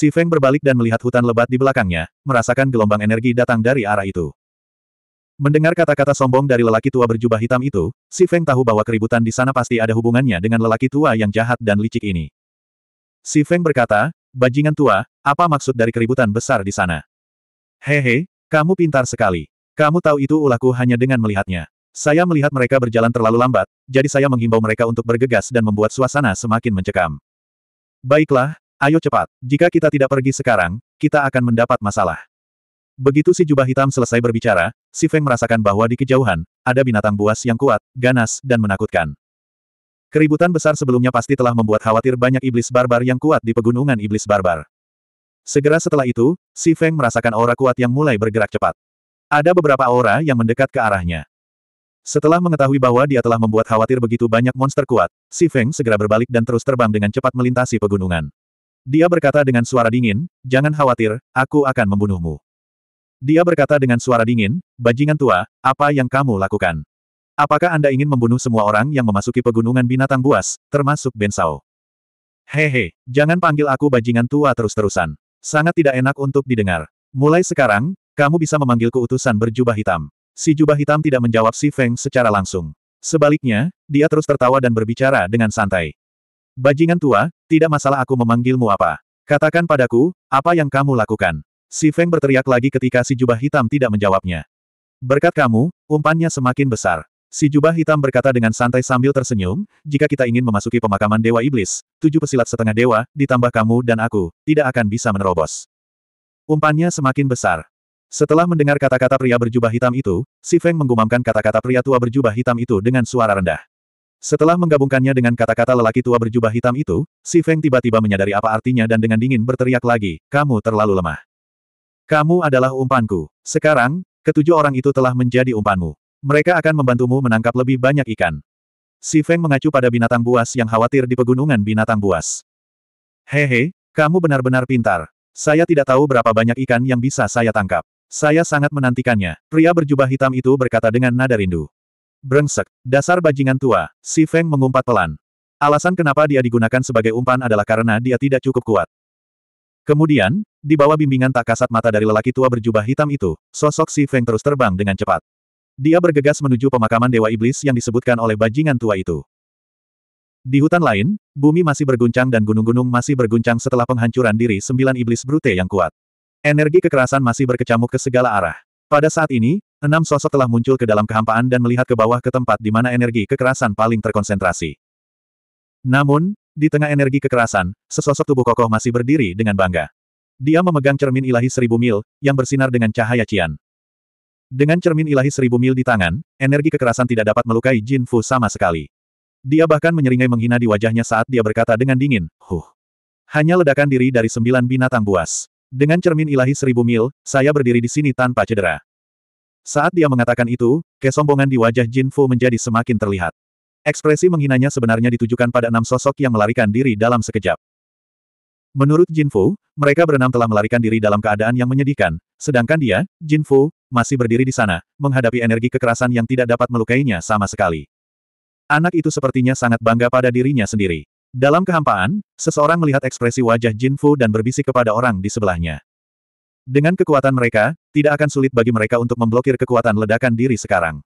Si Feng berbalik dan melihat hutan lebat di belakangnya, merasakan gelombang energi datang dari arah itu. Mendengar kata-kata sombong dari lelaki tua berjubah hitam itu, Si Feng tahu bahwa keributan di sana pasti ada hubungannya dengan lelaki tua yang jahat dan licik ini. Si Feng berkata, Bajingan tua, apa maksud dari keributan besar di sana? Hehe, kamu pintar sekali. Kamu tahu itu ulahku hanya dengan melihatnya. Saya melihat mereka berjalan terlalu lambat, jadi saya menghimbau mereka untuk bergegas dan membuat suasana semakin mencekam. Baiklah, Ayo cepat, jika kita tidak pergi sekarang, kita akan mendapat masalah. Begitu si jubah hitam selesai berbicara, si Feng merasakan bahwa di kejauhan, ada binatang buas yang kuat, ganas, dan menakutkan. Keributan besar sebelumnya pasti telah membuat khawatir banyak iblis barbar yang kuat di pegunungan iblis barbar. Segera setelah itu, si Feng merasakan aura kuat yang mulai bergerak cepat. Ada beberapa aura yang mendekat ke arahnya. Setelah mengetahui bahwa dia telah membuat khawatir begitu banyak monster kuat, si Feng segera berbalik dan terus terbang dengan cepat melintasi pegunungan. Dia berkata dengan suara dingin, jangan khawatir, aku akan membunuhmu. Dia berkata dengan suara dingin, bajingan tua, apa yang kamu lakukan? Apakah Anda ingin membunuh semua orang yang memasuki pegunungan binatang buas, termasuk Bensao? Hehe, jangan panggil aku bajingan tua terus-terusan. Sangat tidak enak untuk didengar. Mulai sekarang, kamu bisa memanggilku utusan berjubah hitam. Si jubah hitam tidak menjawab Si Feng secara langsung. Sebaliknya, dia terus tertawa dan berbicara dengan santai. Bajingan tua, tidak masalah aku memanggilmu apa. Katakan padaku, apa yang kamu lakukan. Si Feng berteriak lagi ketika si jubah hitam tidak menjawabnya. Berkat kamu, umpannya semakin besar. Si jubah hitam berkata dengan santai sambil tersenyum, jika kita ingin memasuki pemakaman Dewa Iblis, tujuh pesilat setengah dewa, ditambah kamu dan aku, tidak akan bisa menerobos. Umpannya semakin besar. Setelah mendengar kata-kata pria berjubah hitam itu, Si Feng menggumamkan kata-kata pria tua berjubah hitam itu dengan suara rendah. Setelah menggabungkannya dengan kata-kata lelaki tua berjubah hitam itu, Si Feng tiba-tiba menyadari apa artinya dan dengan dingin berteriak lagi, kamu terlalu lemah. Kamu adalah umpanku. Sekarang, ketujuh orang itu telah menjadi umpanmu. Mereka akan membantumu menangkap lebih banyak ikan. Si Feng mengacu pada binatang buas yang khawatir di pegunungan binatang buas. Hehe, kamu benar-benar pintar. Saya tidak tahu berapa banyak ikan yang bisa saya tangkap. Saya sangat menantikannya. Pria berjubah hitam itu berkata dengan nada rindu. Brengsek, dasar bajingan tua, si Feng mengumpat pelan. Alasan kenapa dia digunakan sebagai umpan adalah karena dia tidak cukup kuat. Kemudian, di bawah bimbingan tak kasat mata dari lelaki tua berjubah hitam itu, sosok si Feng terus terbang dengan cepat. Dia bergegas menuju pemakaman Dewa Iblis yang disebutkan oleh bajingan tua itu. Di hutan lain, bumi masih berguncang dan gunung-gunung masih berguncang setelah penghancuran diri sembilan iblis brute yang kuat. Energi kekerasan masih berkecamuk ke segala arah. Pada saat ini, Enam sosok telah muncul ke dalam kehampaan dan melihat ke bawah ke tempat di mana energi kekerasan paling terkonsentrasi. Namun, di tengah energi kekerasan, sesosok tubuh kokoh masih berdiri dengan bangga. Dia memegang cermin ilahi seribu mil, yang bersinar dengan cahaya cian. Dengan cermin ilahi seribu mil di tangan, energi kekerasan tidak dapat melukai Jin Fu sama sekali. Dia bahkan menyeringai menghina di wajahnya saat dia berkata dengan dingin, Huh! Hanya ledakan diri dari sembilan binatang buas. Dengan cermin ilahi seribu mil, saya berdiri di sini tanpa cedera. Saat dia mengatakan itu, kesombongan di wajah Jin Fu menjadi semakin terlihat. Ekspresi menghinanya sebenarnya ditujukan pada enam sosok yang melarikan diri dalam sekejap. Menurut Jin Fu, mereka berenam telah melarikan diri dalam keadaan yang menyedihkan, sedangkan dia, Jin Fu, masih berdiri di sana, menghadapi energi kekerasan yang tidak dapat melukainya sama sekali. Anak itu sepertinya sangat bangga pada dirinya sendiri. Dalam kehampaan, seseorang melihat ekspresi wajah Jin Fu dan berbisik kepada orang di sebelahnya. Dengan kekuatan mereka, tidak akan sulit bagi mereka untuk memblokir kekuatan ledakan diri sekarang.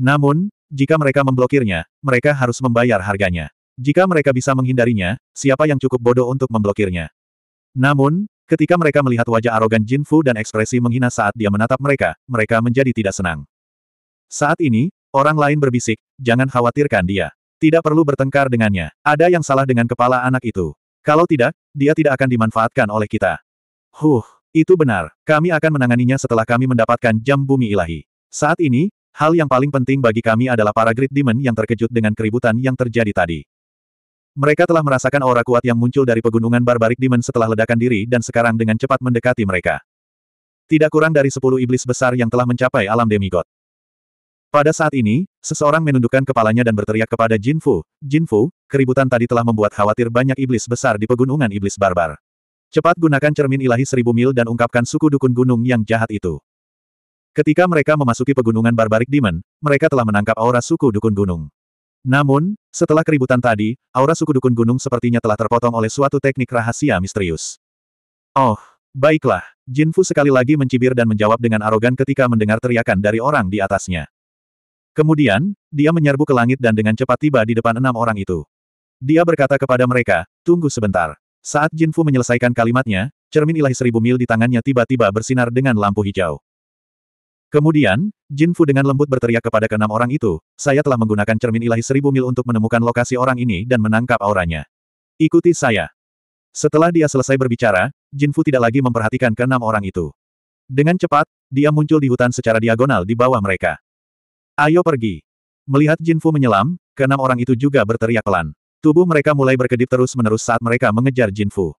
Namun, jika mereka memblokirnya, mereka harus membayar harganya. Jika mereka bisa menghindarinya, siapa yang cukup bodoh untuk memblokirnya? Namun, ketika mereka melihat wajah arogan Jin Fu dan ekspresi menghina saat dia menatap mereka, mereka menjadi tidak senang. Saat ini, orang lain berbisik, jangan khawatirkan dia. Tidak perlu bertengkar dengannya. Ada yang salah dengan kepala anak itu. Kalau tidak, dia tidak akan dimanfaatkan oleh kita. Huh, itu benar, kami akan menanganinya setelah kami mendapatkan jam bumi ilahi. Saat ini, hal yang paling penting bagi kami adalah para Great Demon yang terkejut dengan keributan yang terjadi tadi. Mereka telah merasakan aura kuat yang muncul dari pegunungan barbarik demon setelah ledakan diri dan sekarang dengan cepat mendekati mereka. Tidak kurang dari sepuluh iblis besar yang telah mencapai alam demigod. Pada saat ini, seseorang menundukkan kepalanya dan berteriak kepada Jin Fu, Jin Fu, keributan tadi telah membuat khawatir banyak iblis besar di pegunungan iblis barbar. Cepat gunakan cermin ilahi seribu mil dan ungkapkan suku dukun gunung yang jahat itu. Ketika mereka memasuki pegunungan barbarik Demon, mereka telah menangkap aura suku dukun gunung. Namun, setelah keributan tadi, aura suku dukun gunung sepertinya telah terpotong oleh suatu teknik rahasia misterius. Oh, baiklah. Jin Fu sekali lagi mencibir dan menjawab dengan arogan ketika mendengar teriakan dari orang di atasnya. Kemudian, dia menyerbu ke langit dan dengan cepat tiba di depan enam orang itu. Dia berkata kepada mereka, tunggu sebentar. Saat Jin Fu menyelesaikan kalimatnya, cermin ilahi seribu mil di tangannya tiba-tiba bersinar dengan lampu hijau. Kemudian, Jin Fu dengan lembut berteriak kepada keenam orang itu, saya telah menggunakan cermin ilahi seribu mil untuk menemukan lokasi orang ini dan menangkap auranya. Ikuti saya. Setelah dia selesai berbicara, Jin Fu tidak lagi memperhatikan keenam orang itu. Dengan cepat, dia muncul di hutan secara diagonal di bawah mereka. Ayo pergi. Melihat Jin Fu menyelam, keenam orang itu juga berteriak pelan. Tubuh mereka mulai berkedip terus-menerus saat mereka mengejar Jin Fu.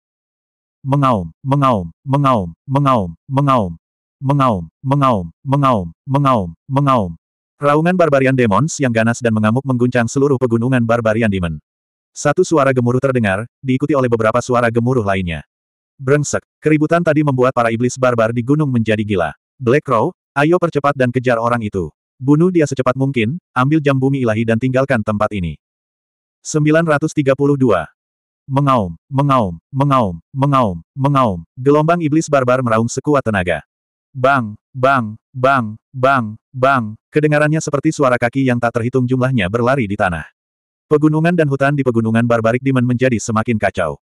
Mengaum, mengaum, mengaum, mengaum, mengaum, mengaum, mengaum, mengaum, mengaum, mengaum. Raungan barbarian demons yang ganas dan mengamuk mengguncang seluruh pegunungan barbarian demon. Satu suara gemuruh terdengar, diikuti oleh beberapa suara gemuruh lainnya. Brengsek, keributan tadi membuat para iblis barbar di gunung menjadi gila. Black Crow, ayo percepat dan kejar orang itu. Bunuh dia secepat mungkin, ambil jam bumi ilahi dan tinggalkan tempat ini. 932. Mengaum, mengaum, mengaum, mengaum, mengaum, gelombang iblis barbar meraung sekuat tenaga. Bang, bang, bang, bang, bang, kedengarannya seperti suara kaki yang tak terhitung jumlahnya berlari di tanah. Pegunungan dan hutan di pegunungan barbarik Dimen menjadi semakin kacau.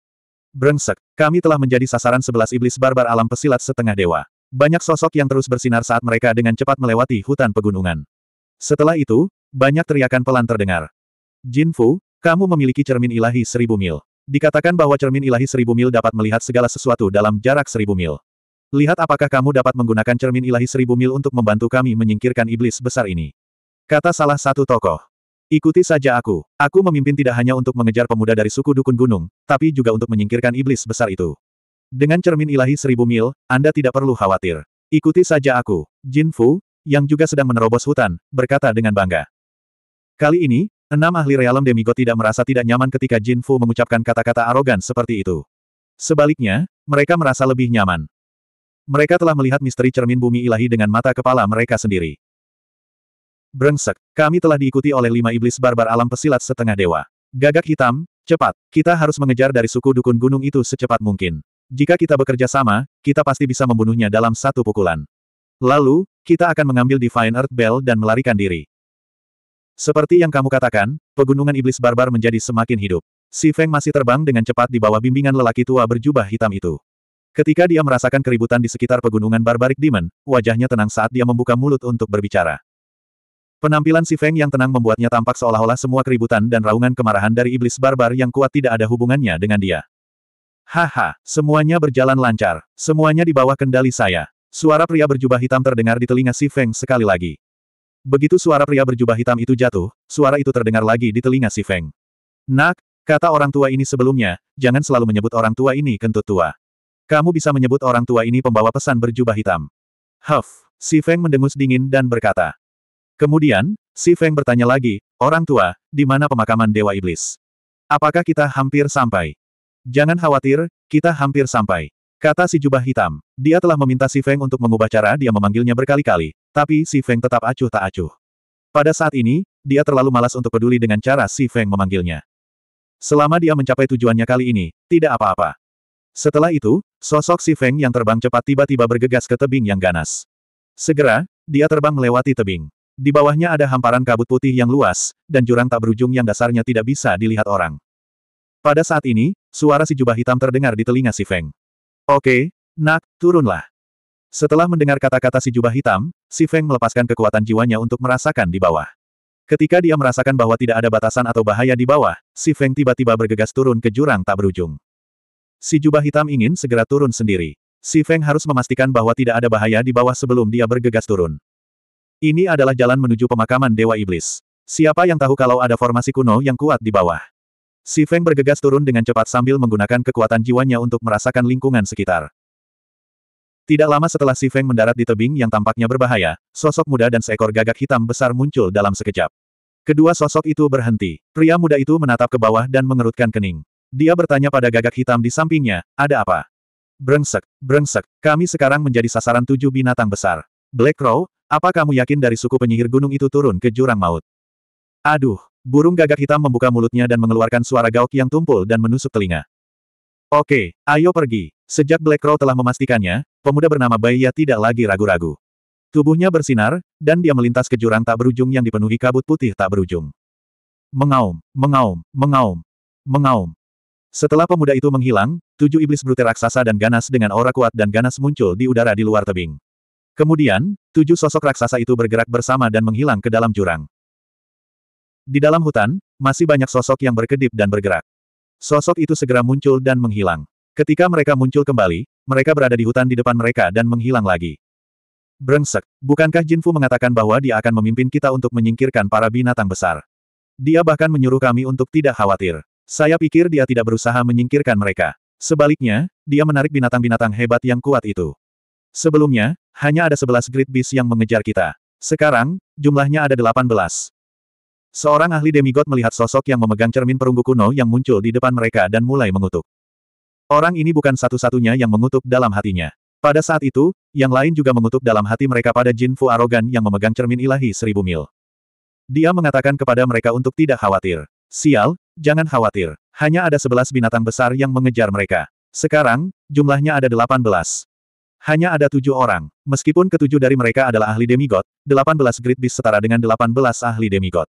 Brengsek, kami telah menjadi sasaran sebelas iblis barbar alam pesilat setengah dewa. Banyak sosok yang terus bersinar saat mereka dengan cepat melewati hutan pegunungan. Setelah itu, banyak teriakan pelan terdengar. Jin Fu, kamu memiliki cermin ilahi seribu mil. Dikatakan bahwa cermin ilahi seribu mil dapat melihat segala sesuatu dalam jarak seribu mil. Lihat apakah kamu dapat menggunakan cermin ilahi seribu mil untuk membantu kami menyingkirkan iblis besar ini. Kata salah satu tokoh. Ikuti saja aku. Aku memimpin tidak hanya untuk mengejar pemuda dari suku Dukun Gunung, tapi juga untuk menyingkirkan iblis besar itu. Dengan cermin ilahi seribu mil, Anda tidak perlu khawatir. Ikuti saja aku. Jin Fu, yang juga sedang menerobos hutan, berkata dengan bangga. Kali ini, Enam ahli realem demigod tidak merasa tidak nyaman ketika Jin Fu mengucapkan kata-kata arogan seperti itu. Sebaliknya, mereka merasa lebih nyaman. Mereka telah melihat misteri cermin bumi ilahi dengan mata kepala mereka sendiri. Brengsek, kami telah diikuti oleh lima iblis barbar alam pesilat setengah dewa. Gagak hitam, cepat, kita harus mengejar dari suku dukun gunung itu secepat mungkin. Jika kita bekerja sama, kita pasti bisa membunuhnya dalam satu pukulan. Lalu, kita akan mengambil Divine Earth Bell dan melarikan diri. Seperti yang kamu katakan, pegunungan iblis barbar menjadi semakin hidup. Si Feng masih terbang dengan cepat di bawah bimbingan lelaki tua berjubah hitam itu. Ketika dia merasakan keributan di sekitar pegunungan barbarik Demon, wajahnya tenang saat dia membuka mulut untuk berbicara. Penampilan si Feng yang tenang membuatnya tampak seolah-olah semua keributan dan raungan kemarahan dari iblis barbar yang kuat tidak ada hubungannya dengan dia. Haha, semuanya berjalan lancar. Semuanya di bawah kendali saya. Suara pria berjubah hitam terdengar di telinga Si Feng sekali lagi. Begitu suara pria berjubah hitam itu jatuh, suara itu terdengar lagi di telinga si Feng. Nak, kata orang tua ini sebelumnya, jangan selalu menyebut orang tua ini kentut tua. Kamu bisa menyebut orang tua ini pembawa pesan berjubah hitam. Huff, si Feng mendengus dingin dan berkata. Kemudian, si Feng bertanya lagi, orang tua, di mana pemakaman Dewa Iblis? Apakah kita hampir sampai? Jangan khawatir, kita hampir sampai. Kata si jubah hitam. Dia telah meminta si Feng untuk mengubah cara dia memanggilnya berkali-kali, tapi Si Feng tetap acuh tak acuh. Pada saat ini, dia terlalu malas untuk peduli dengan cara Si Feng memanggilnya. Selama dia mencapai tujuannya kali ini, tidak apa-apa. Setelah itu, sosok Si Feng yang terbang cepat tiba-tiba bergegas ke tebing yang ganas. Segera, dia terbang melewati tebing. Di bawahnya ada hamparan kabut putih yang luas, dan jurang tak berujung yang dasarnya tidak bisa dilihat orang. Pada saat ini, suara si jubah hitam terdengar di telinga si Feng. Oke, nak, turunlah. Setelah mendengar kata-kata si jubah hitam, si Feng melepaskan kekuatan jiwanya untuk merasakan di bawah. Ketika dia merasakan bahwa tidak ada batasan atau bahaya di bawah, si Feng tiba-tiba bergegas turun ke jurang tak berujung. Si jubah hitam ingin segera turun sendiri. Si Feng harus memastikan bahwa tidak ada bahaya di bawah sebelum dia bergegas turun. Ini adalah jalan menuju pemakaman Dewa Iblis. Siapa yang tahu kalau ada formasi kuno yang kuat di bawah? Si Feng bergegas turun dengan cepat sambil menggunakan kekuatan jiwanya untuk merasakan lingkungan sekitar. Tidak lama setelah Si Feng mendarat di tebing yang tampaknya berbahaya, sosok muda dan seekor gagak hitam besar muncul dalam sekejap. Kedua sosok itu berhenti. Pria muda itu menatap ke bawah dan mengerutkan kening. Dia bertanya pada gagak hitam di sampingnya, ada apa? Brengsek, brengsek, kami sekarang menjadi sasaran tujuh binatang besar. Black Crow, apa kamu yakin dari suku penyihir gunung itu turun ke jurang maut? Aduh, burung gagak hitam membuka mulutnya dan mengeluarkan suara gauk yang tumpul dan menusuk telinga. Oke, ayo pergi. Sejak Black Crow telah memastikannya, pemuda bernama Bai tidak lagi ragu-ragu. Tubuhnya bersinar, dan dia melintas ke jurang tak berujung yang dipenuhi kabut putih tak berujung. Mengaum, mengaum, mengaum, mengaum. Setelah pemuda itu menghilang, tujuh iblis brute raksasa dan ganas dengan aura kuat dan ganas muncul di udara di luar tebing. Kemudian, tujuh sosok raksasa itu bergerak bersama dan menghilang ke dalam jurang. Di dalam hutan, masih banyak sosok yang berkedip dan bergerak. Sosok itu segera muncul dan menghilang. Ketika mereka muncul kembali, mereka berada di hutan di depan mereka dan menghilang lagi. Brengsek, bukankah Jin Fu mengatakan bahwa dia akan memimpin kita untuk menyingkirkan para binatang besar? Dia bahkan menyuruh kami untuk tidak khawatir. Saya pikir dia tidak berusaha menyingkirkan mereka. Sebaliknya, dia menarik binatang-binatang hebat yang kuat itu. Sebelumnya, hanya ada 11 grid Beast yang mengejar kita. Sekarang, jumlahnya ada 18. Seorang ahli demigod melihat sosok yang memegang cermin perunggu kuno yang muncul di depan mereka dan mulai mengutuk. Orang ini bukan satu-satunya yang mengutuk dalam hatinya. Pada saat itu, yang lain juga mengutuk dalam hati mereka pada Jin Fu arogan yang memegang cermin ilahi seribu mil. Dia mengatakan kepada mereka untuk tidak khawatir. Sial, jangan khawatir. Hanya ada sebelas binatang besar yang mengejar mereka. Sekarang, jumlahnya ada delapan belas. Hanya ada tujuh orang. Meskipun ketujuh dari mereka adalah ahli demigod, delapan belas grid Beast setara dengan delapan belas ahli demigod.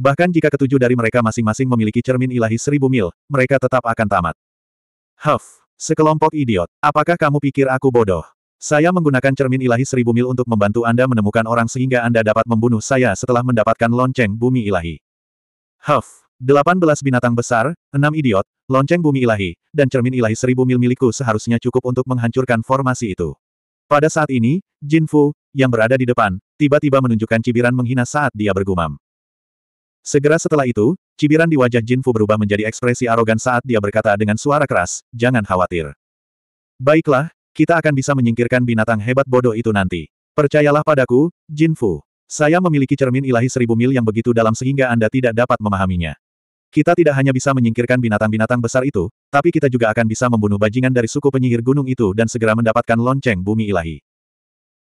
Bahkan jika ketujuh dari mereka masing-masing memiliki cermin ilahi seribu mil, mereka tetap akan tamat. Huff, sekelompok idiot. Apakah kamu pikir aku bodoh? Saya menggunakan cermin ilahi seribu mil untuk membantu Anda menemukan orang sehingga Anda dapat membunuh saya setelah mendapatkan lonceng bumi ilahi. Huff, delapan belas binatang besar, enam idiot, lonceng bumi ilahi, dan cermin ilahi seribu mil milikku seharusnya cukup untuk menghancurkan formasi itu. Pada saat ini, Jin Fu, yang berada di depan, tiba-tiba menunjukkan cibiran menghina saat dia bergumam. Segera setelah itu, Cibiran di wajah Jin Fu berubah menjadi ekspresi arogan saat dia berkata dengan suara keras, jangan khawatir. Baiklah, kita akan bisa menyingkirkan binatang hebat bodoh itu nanti. Percayalah padaku, Jin Fu. Saya memiliki cermin ilahi seribu mil yang begitu dalam sehingga Anda tidak dapat memahaminya. Kita tidak hanya bisa menyingkirkan binatang-binatang besar itu, tapi kita juga akan bisa membunuh bajingan dari suku penyihir gunung itu dan segera mendapatkan lonceng bumi ilahi.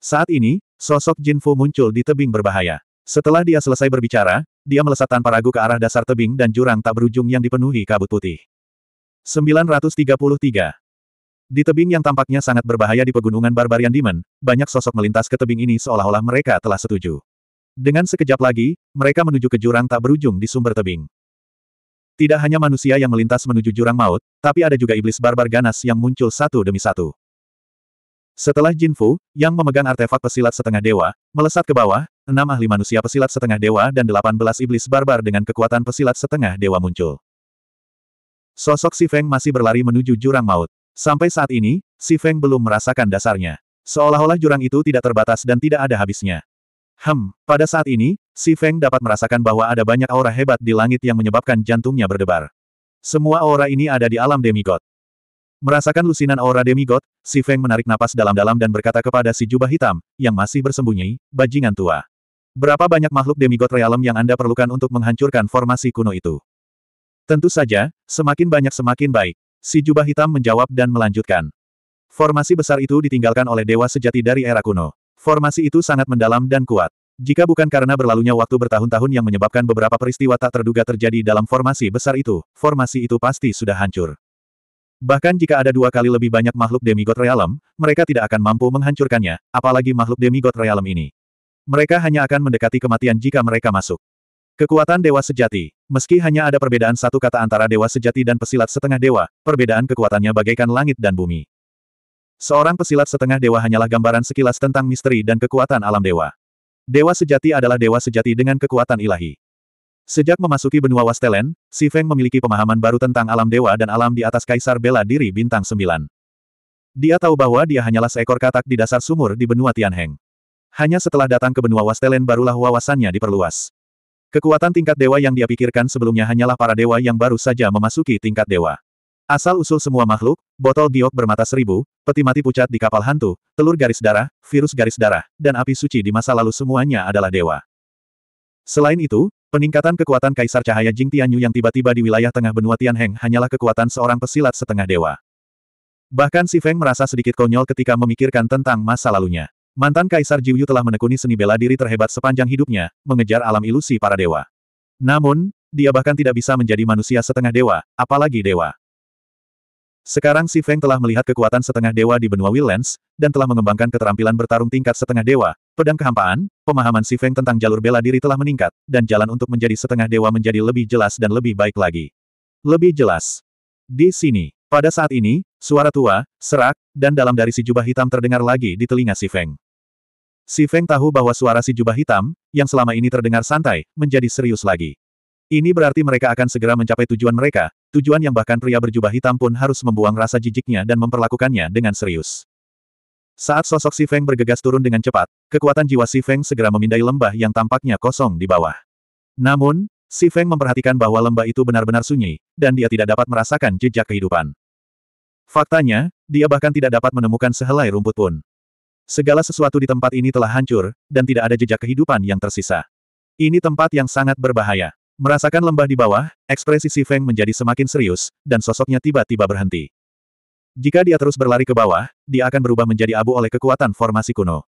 Saat ini, sosok Jin Fu muncul di tebing berbahaya. Setelah dia selesai berbicara, dia melesat tanpa ragu ke arah dasar tebing dan jurang tak berujung yang dipenuhi kabut putih. 933. Di tebing yang tampaknya sangat berbahaya di pegunungan Barbarian Demon, banyak sosok melintas ke tebing ini seolah-olah mereka telah setuju. Dengan sekejap lagi, mereka menuju ke jurang tak berujung di sumber tebing. Tidak hanya manusia yang melintas menuju jurang maut, tapi ada juga iblis barbar ganas yang muncul satu demi satu. Setelah Jin Fu, yang memegang artefak pesilat setengah dewa, melesat ke bawah, Enam ahli manusia pesilat setengah dewa dan delapan belas iblis barbar dengan kekuatan pesilat setengah dewa muncul. Sosok Si Feng masih berlari menuju jurang maut. Sampai saat ini, Si Feng belum merasakan dasarnya. Seolah-olah jurang itu tidak terbatas dan tidak ada habisnya. Hem, pada saat ini, Si Feng dapat merasakan bahwa ada banyak aura hebat di langit yang menyebabkan jantungnya berdebar. Semua aura ini ada di alam demigod. Merasakan lusinan aura demigod, Si Feng menarik napas dalam-dalam dan berkata kepada si jubah hitam, yang masih bersembunyi, bajingan tua. Berapa banyak makhluk demigod realem yang Anda perlukan untuk menghancurkan formasi kuno itu? Tentu saja, semakin banyak semakin baik. Si jubah hitam menjawab dan melanjutkan. Formasi besar itu ditinggalkan oleh dewa sejati dari era kuno. Formasi itu sangat mendalam dan kuat. Jika bukan karena berlalunya waktu bertahun-tahun yang menyebabkan beberapa peristiwa tak terduga terjadi dalam formasi besar itu, formasi itu pasti sudah hancur. Bahkan jika ada dua kali lebih banyak makhluk demigod realem, mereka tidak akan mampu menghancurkannya, apalagi makhluk demigod realem ini. Mereka hanya akan mendekati kematian jika mereka masuk. Kekuatan Dewa Sejati Meski hanya ada perbedaan satu kata antara Dewa Sejati dan pesilat setengah dewa, perbedaan kekuatannya bagaikan langit dan bumi. Seorang pesilat setengah dewa hanyalah gambaran sekilas tentang misteri dan kekuatan alam dewa. Dewa Sejati adalah Dewa Sejati dengan kekuatan ilahi. Sejak memasuki benua Wastelen, Si Feng memiliki pemahaman baru tentang alam dewa dan alam di atas kaisar bela diri bintang sembilan. Dia tahu bahwa dia hanyalah seekor katak di dasar sumur di benua Tianheng. Hanya setelah datang ke benua Wastelen barulah wawasannya diperluas. Kekuatan tingkat dewa yang dia pikirkan sebelumnya hanyalah para dewa yang baru saja memasuki tingkat dewa. Asal-usul semua makhluk, botol giok bermata seribu, peti mati pucat di kapal hantu, telur garis darah, virus garis darah, dan api suci di masa lalu semuanya adalah dewa. Selain itu, peningkatan kekuatan Kaisar Cahaya Jing Tianyu yang tiba-tiba di wilayah tengah benua Tianheng hanyalah kekuatan seorang pesilat setengah dewa. Bahkan Si Feng merasa sedikit konyol ketika memikirkan tentang masa lalunya. Mantan Kaisar Jiuyu telah menekuni seni bela diri terhebat sepanjang hidupnya, mengejar alam ilusi para dewa. Namun, dia bahkan tidak bisa menjadi manusia setengah dewa, apalagi dewa. Sekarang Si Feng telah melihat kekuatan setengah dewa di benua Willens, dan telah mengembangkan keterampilan bertarung tingkat setengah dewa, pedang kehampaan, pemahaman Si Feng tentang jalur bela diri telah meningkat, dan jalan untuk menjadi setengah dewa menjadi lebih jelas dan lebih baik lagi. Lebih jelas. Di sini, pada saat ini, Suara tua, serak, dan dalam dari si jubah hitam terdengar lagi di telinga si Feng. Si Feng tahu bahwa suara si jubah hitam, yang selama ini terdengar santai, menjadi serius lagi. Ini berarti mereka akan segera mencapai tujuan mereka, tujuan yang bahkan pria berjubah hitam pun harus membuang rasa jijiknya dan memperlakukannya dengan serius. Saat sosok si Feng bergegas turun dengan cepat, kekuatan jiwa si Feng segera memindai lembah yang tampaknya kosong di bawah. Namun, si Feng memperhatikan bahwa lembah itu benar-benar sunyi, dan dia tidak dapat merasakan jejak kehidupan. Faktanya, dia bahkan tidak dapat menemukan sehelai rumput pun. Segala sesuatu di tempat ini telah hancur, dan tidak ada jejak kehidupan yang tersisa. Ini tempat yang sangat berbahaya. Merasakan lembah di bawah, ekspresi Si Feng menjadi semakin serius, dan sosoknya tiba-tiba berhenti. Jika dia terus berlari ke bawah, dia akan berubah menjadi abu oleh kekuatan formasi kuno.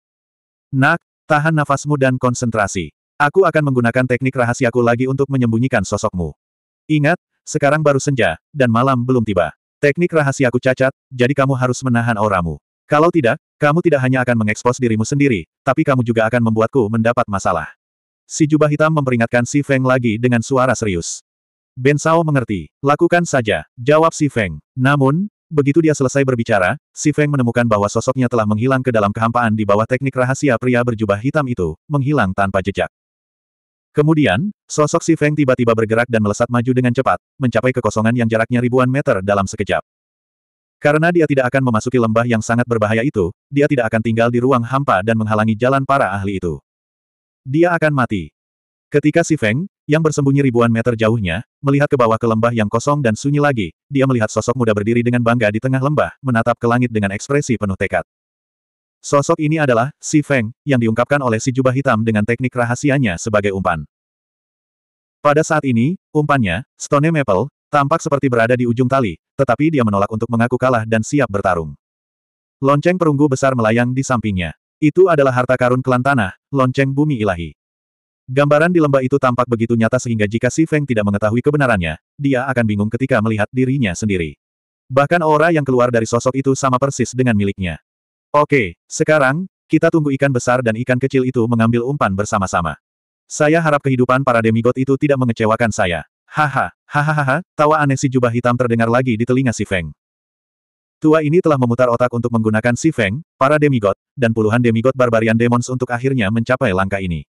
Nak, tahan nafasmu dan konsentrasi. Aku akan menggunakan teknik rahasiaku lagi untuk menyembunyikan sosokmu. Ingat, sekarang baru senja, dan malam belum tiba. Teknik rahasiaku cacat, jadi kamu harus menahan auramu. Kalau tidak, kamu tidak hanya akan mengekspos dirimu sendiri, tapi kamu juga akan membuatku mendapat masalah. Si jubah hitam memperingatkan Si Feng lagi dengan suara serius. Ben Sao mengerti. Lakukan saja, jawab Si Feng. Namun, begitu dia selesai berbicara, Si Feng menemukan bahwa sosoknya telah menghilang ke dalam kehampaan di bawah teknik rahasia pria berjubah hitam itu, menghilang tanpa jejak. Kemudian, sosok si Feng tiba-tiba bergerak dan melesat maju dengan cepat, mencapai kekosongan yang jaraknya ribuan meter dalam sekejap. Karena dia tidak akan memasuki lembah yang sangat berbahaya itu, dia tidak akan tinggal di ruang hampa dan menghalangi jalan para ahli itu. Dia akan mati. Ketika si Feng, yang bersembunyi ribuan meter jauhnya, melihat ke bawah ke lembah yang kosong dan sunyi lagi, dia melihat sosok muda berdiri dengan bangga di tengah lembah, menatap ke langit dengan ekspresi penuh tekad. Sosok ini adalah, Si Feng, yang diungkapkan oleh si jubah hitam dengan teknik rahasianya sebagai umpan. Pada saat ini, umpannya, Stone Maple, tampak seperti berada di ujung tali, tetapi dia menolak untuk mengaku kalah dan siap bertarung. Lonceng perunggu besar melayang di sampingnya. Itu adalah harta karun klan tanah, lonceng bumi ilahi. Gambaran di lembah itu tampak begitu nyata sehingga jika Si Feng tidak mengetahui kebenarannya, dia akan bingung ketika melihat dirinya sendiri. Bahkan aura yang keluar dari sosok itu sama persis dengan miliknya. Oke, sekarang, kita tunggu ikan besar dan ikan kecil itu mengambil umpan bersama-sama. Saya harap kehidupan para demigod itu tidak mengecewakan saya. Haha, hahaha, tawa aneh si jubah hitam terdengar lagi di telinga si Feng. Tua ini telah memutar otak untuk menggunakan si Feng, para demigod, dan puluhan demigod barbarian demons untuk akhirnya mencapai langkah ini.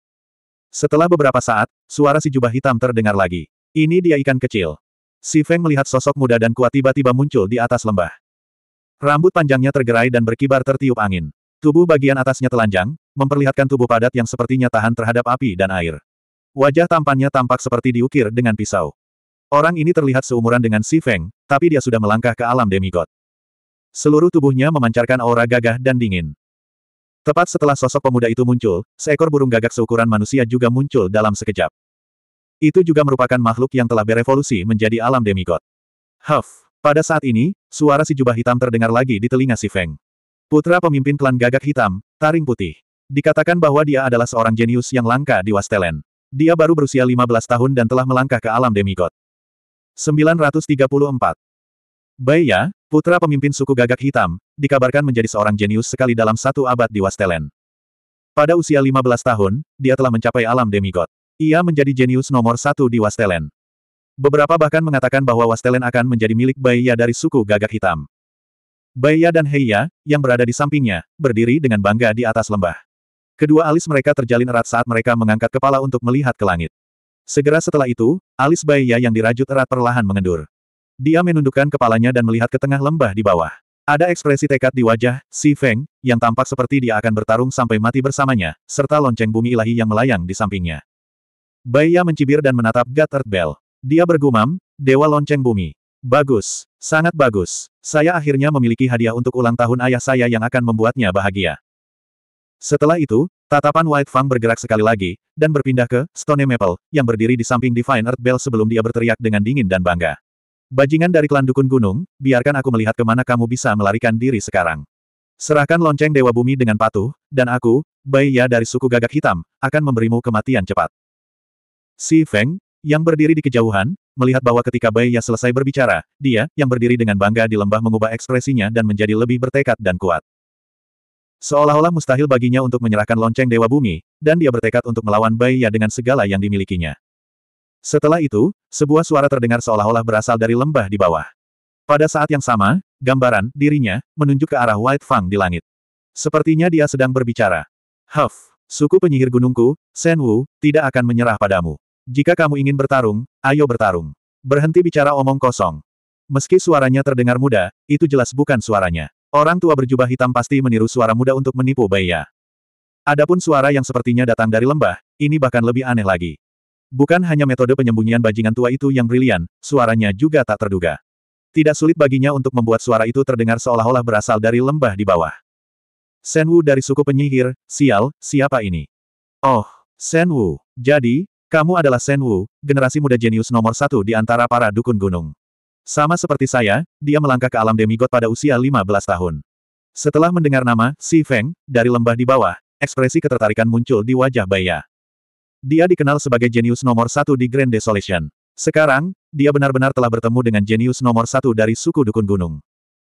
Setelah beberapa saat, suara si jubah hitam terdengar lagi. Ini dia ikan kecil. Si Feng melihat sosok muda dan kuat tiba-tiba muncul di atas lembah. Rambut panjangnya tergerai dan berkibar tertiup angin. Tubuh bagian atasnya telanjang, memperlihatkan tubuh padat yang sepertinya tahan terhadap api dan air. Wajah tampannya tampak seperti diukir dengan pisau. Orang ini terlihat seumuran dengan Si Feng, tapi dia sudah melangkah ke alam demigod. Seluruh tubuhnya memancarkan aura gagah dan dingin. Tepat setelah sosok pemuda itu muncul, seekor burung gagak seukuran manusia juga muncul dalam sekejap. Itu juga merupakan makhluk yang telah berevolusi menjadi alam demigod. Huff! Pada saat ini, suara si jubah hitam terdengar lagi di telinga si Feng. Putra pemimpin klan gagak hitam, taring putih. Dikatakan bahwa dia adalah seorang jenius yang langka di Wastelen. Dia baru berusia 15 tahun dan telah melangkah ke alam demigod. 934. Bai putra pemimpin suku gagak hitam, dikabarkan menjadi seorang jenius sekali dalam satu abad di Wastelen. Pada usia 15 tahun, dia telah mencapai alam demigod. Ia menjadi jenius nomor satu di Wastelen. Beberapa bahkan mengatakan bahwa Wastelen akan menjadi milik Baiya dari suku gagak hitam. Baiya dan Heiya, yang berada di sampingnya, berdiri dengan bangga di atas lembah. Kedua alis mereka terjalin erat saat mereka mengangkat kepala untuk melihat ke langit. Segera setelah itu, alis Baiya yang dirajut erat perlahan mengendur. Dia menundukkan kepalanya dan melihat ke tengah lembah di bawah. Ada ekspresi tekad di wajah, Si Feng, yang tampak seperti dia akan bertarung sampai mati bersamanya, serta lonceng bumi ilahi yang melayang di sampingnya. Baiya mencibir dan menatap Gathard Bell. Dia bergumam, Dewa Lonceng Bumi. Bagus, sangat bagus. Saya akhirnya memiliki hadiah untuk ulang tahun ayah saya yang akan membuatnya bahagia. Setelah itu, tatapan White Fang bergerak sekali lagi, dan berpindah ke Stone Maple, yang berdiri di samping Divine Earth Bell sebelum dia berteriak dengan dingin dan bangga. Bajingan dari klan Dukun Gunung, biarkan aku melihat kemana kamu bisa melarikan diri sekarang. Serahkan lonceng Dewa Bumi dengan patuh, dan aku, Baiya dari suku gagak hitam, akan memberimu kematian cepat. Si Feng, yang berdiri di kejauhan, melihat bahwa ketika Bai Ya selesai berbicara, dia, yang berdiri dengan bangga di lembah mengubah ekspresinya dan menjadi lebih bertekad dan kuat. Seolah-olah mustahil baginya untuk menyerahkan lonceng Dewa Bumi, dan dia bertekad untuk melawan Bai Ya dengan segala yang dimilikinya. Setelah itu, sebuah suara terdengar seolah-olah berasal dari lembah di bawah. Pada saat yang sama, gambaran dirinya menunjuk ke arah White Fang di langit. Sepertinya dia sedang berbicara. Huff, suku penyihir gunungku, Senwu, tidak akan menyerah padamu. Jika kamu ingin bertarung, ayo bertarung. Berhenti bicara omong kosong. Meski suaranya terdengar muda, itu jelas bukan suaranya. Orang tua berjubah hitam pasti meniru suara muda untuk menipu Baya. Adapun suara yang sepertinya datang dari lembah, ini bahkan lebih aneh lagi. Bukan hanya metode penyembunyian bajingan tua itu yang brilian, suaranya juga tak terduga. Tidak sulit baginya untuk membuat suara itu terdengar seolah-olah berasal dari lembah di bawah. Senwu dari suku penyihir, sial, siapa ini? Oh, Senwu. Jadi, kamu adalah Shen Wu, generasi muda jenius nomor satu di antara para dukun gunung. Sama seperti saya, dia melangkah ke alam demigod pada usia 15 tahun. Setelah mendengar nama, Si Feng, dari lembah di bawah, ekspresi ketertarikan muncul di wajah Baya. Dia dikenal sebagai jenius nomor satu di Grand Desolation. Sekarang, dia benar-benar telah bertemu dengan jenius nomor satu dari suku Dukun Gunung.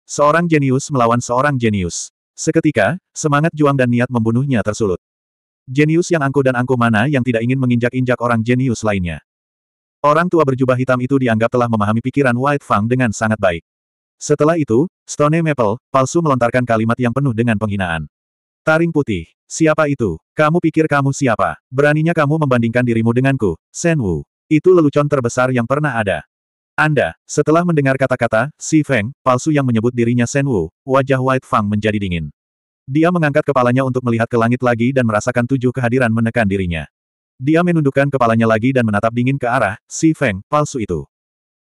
Seorang jenius melawan seorang jenius. Seketika, semangat juang dan niat membunuhnya tersulut. Jenius yang angkuh dan angkuh mana yang tidak ingin menginjak-injak orang jenius lainnya. Orang tua berjubah hitam itu dianggap telah memahami pikiran White Fang dengan sangat baik. Setelah itu, Stone Maple, palsu melontarkan kalimat yang penuh dengan penghinaan. Taring putih, siapa itu? Kamu pikir kamu siapa? Beraninya kamu membandingkan dirimu denganku, Shen Wu. Itu lelucon terbesar yang pernah ada. Anda, setelah mendengar kata-kata, Si Feng, palsu yang menyebut dirinya Shen Wu, wajah White Fang menjadi dingin. Dia mengangkat kepalanya untuk melihat ke langit lagi dan merasakan tujuh kehadiran menekan dirinya. Dia menundukkan kepalanya lagi dan menatap dingin ke arah si Feng palsu itu.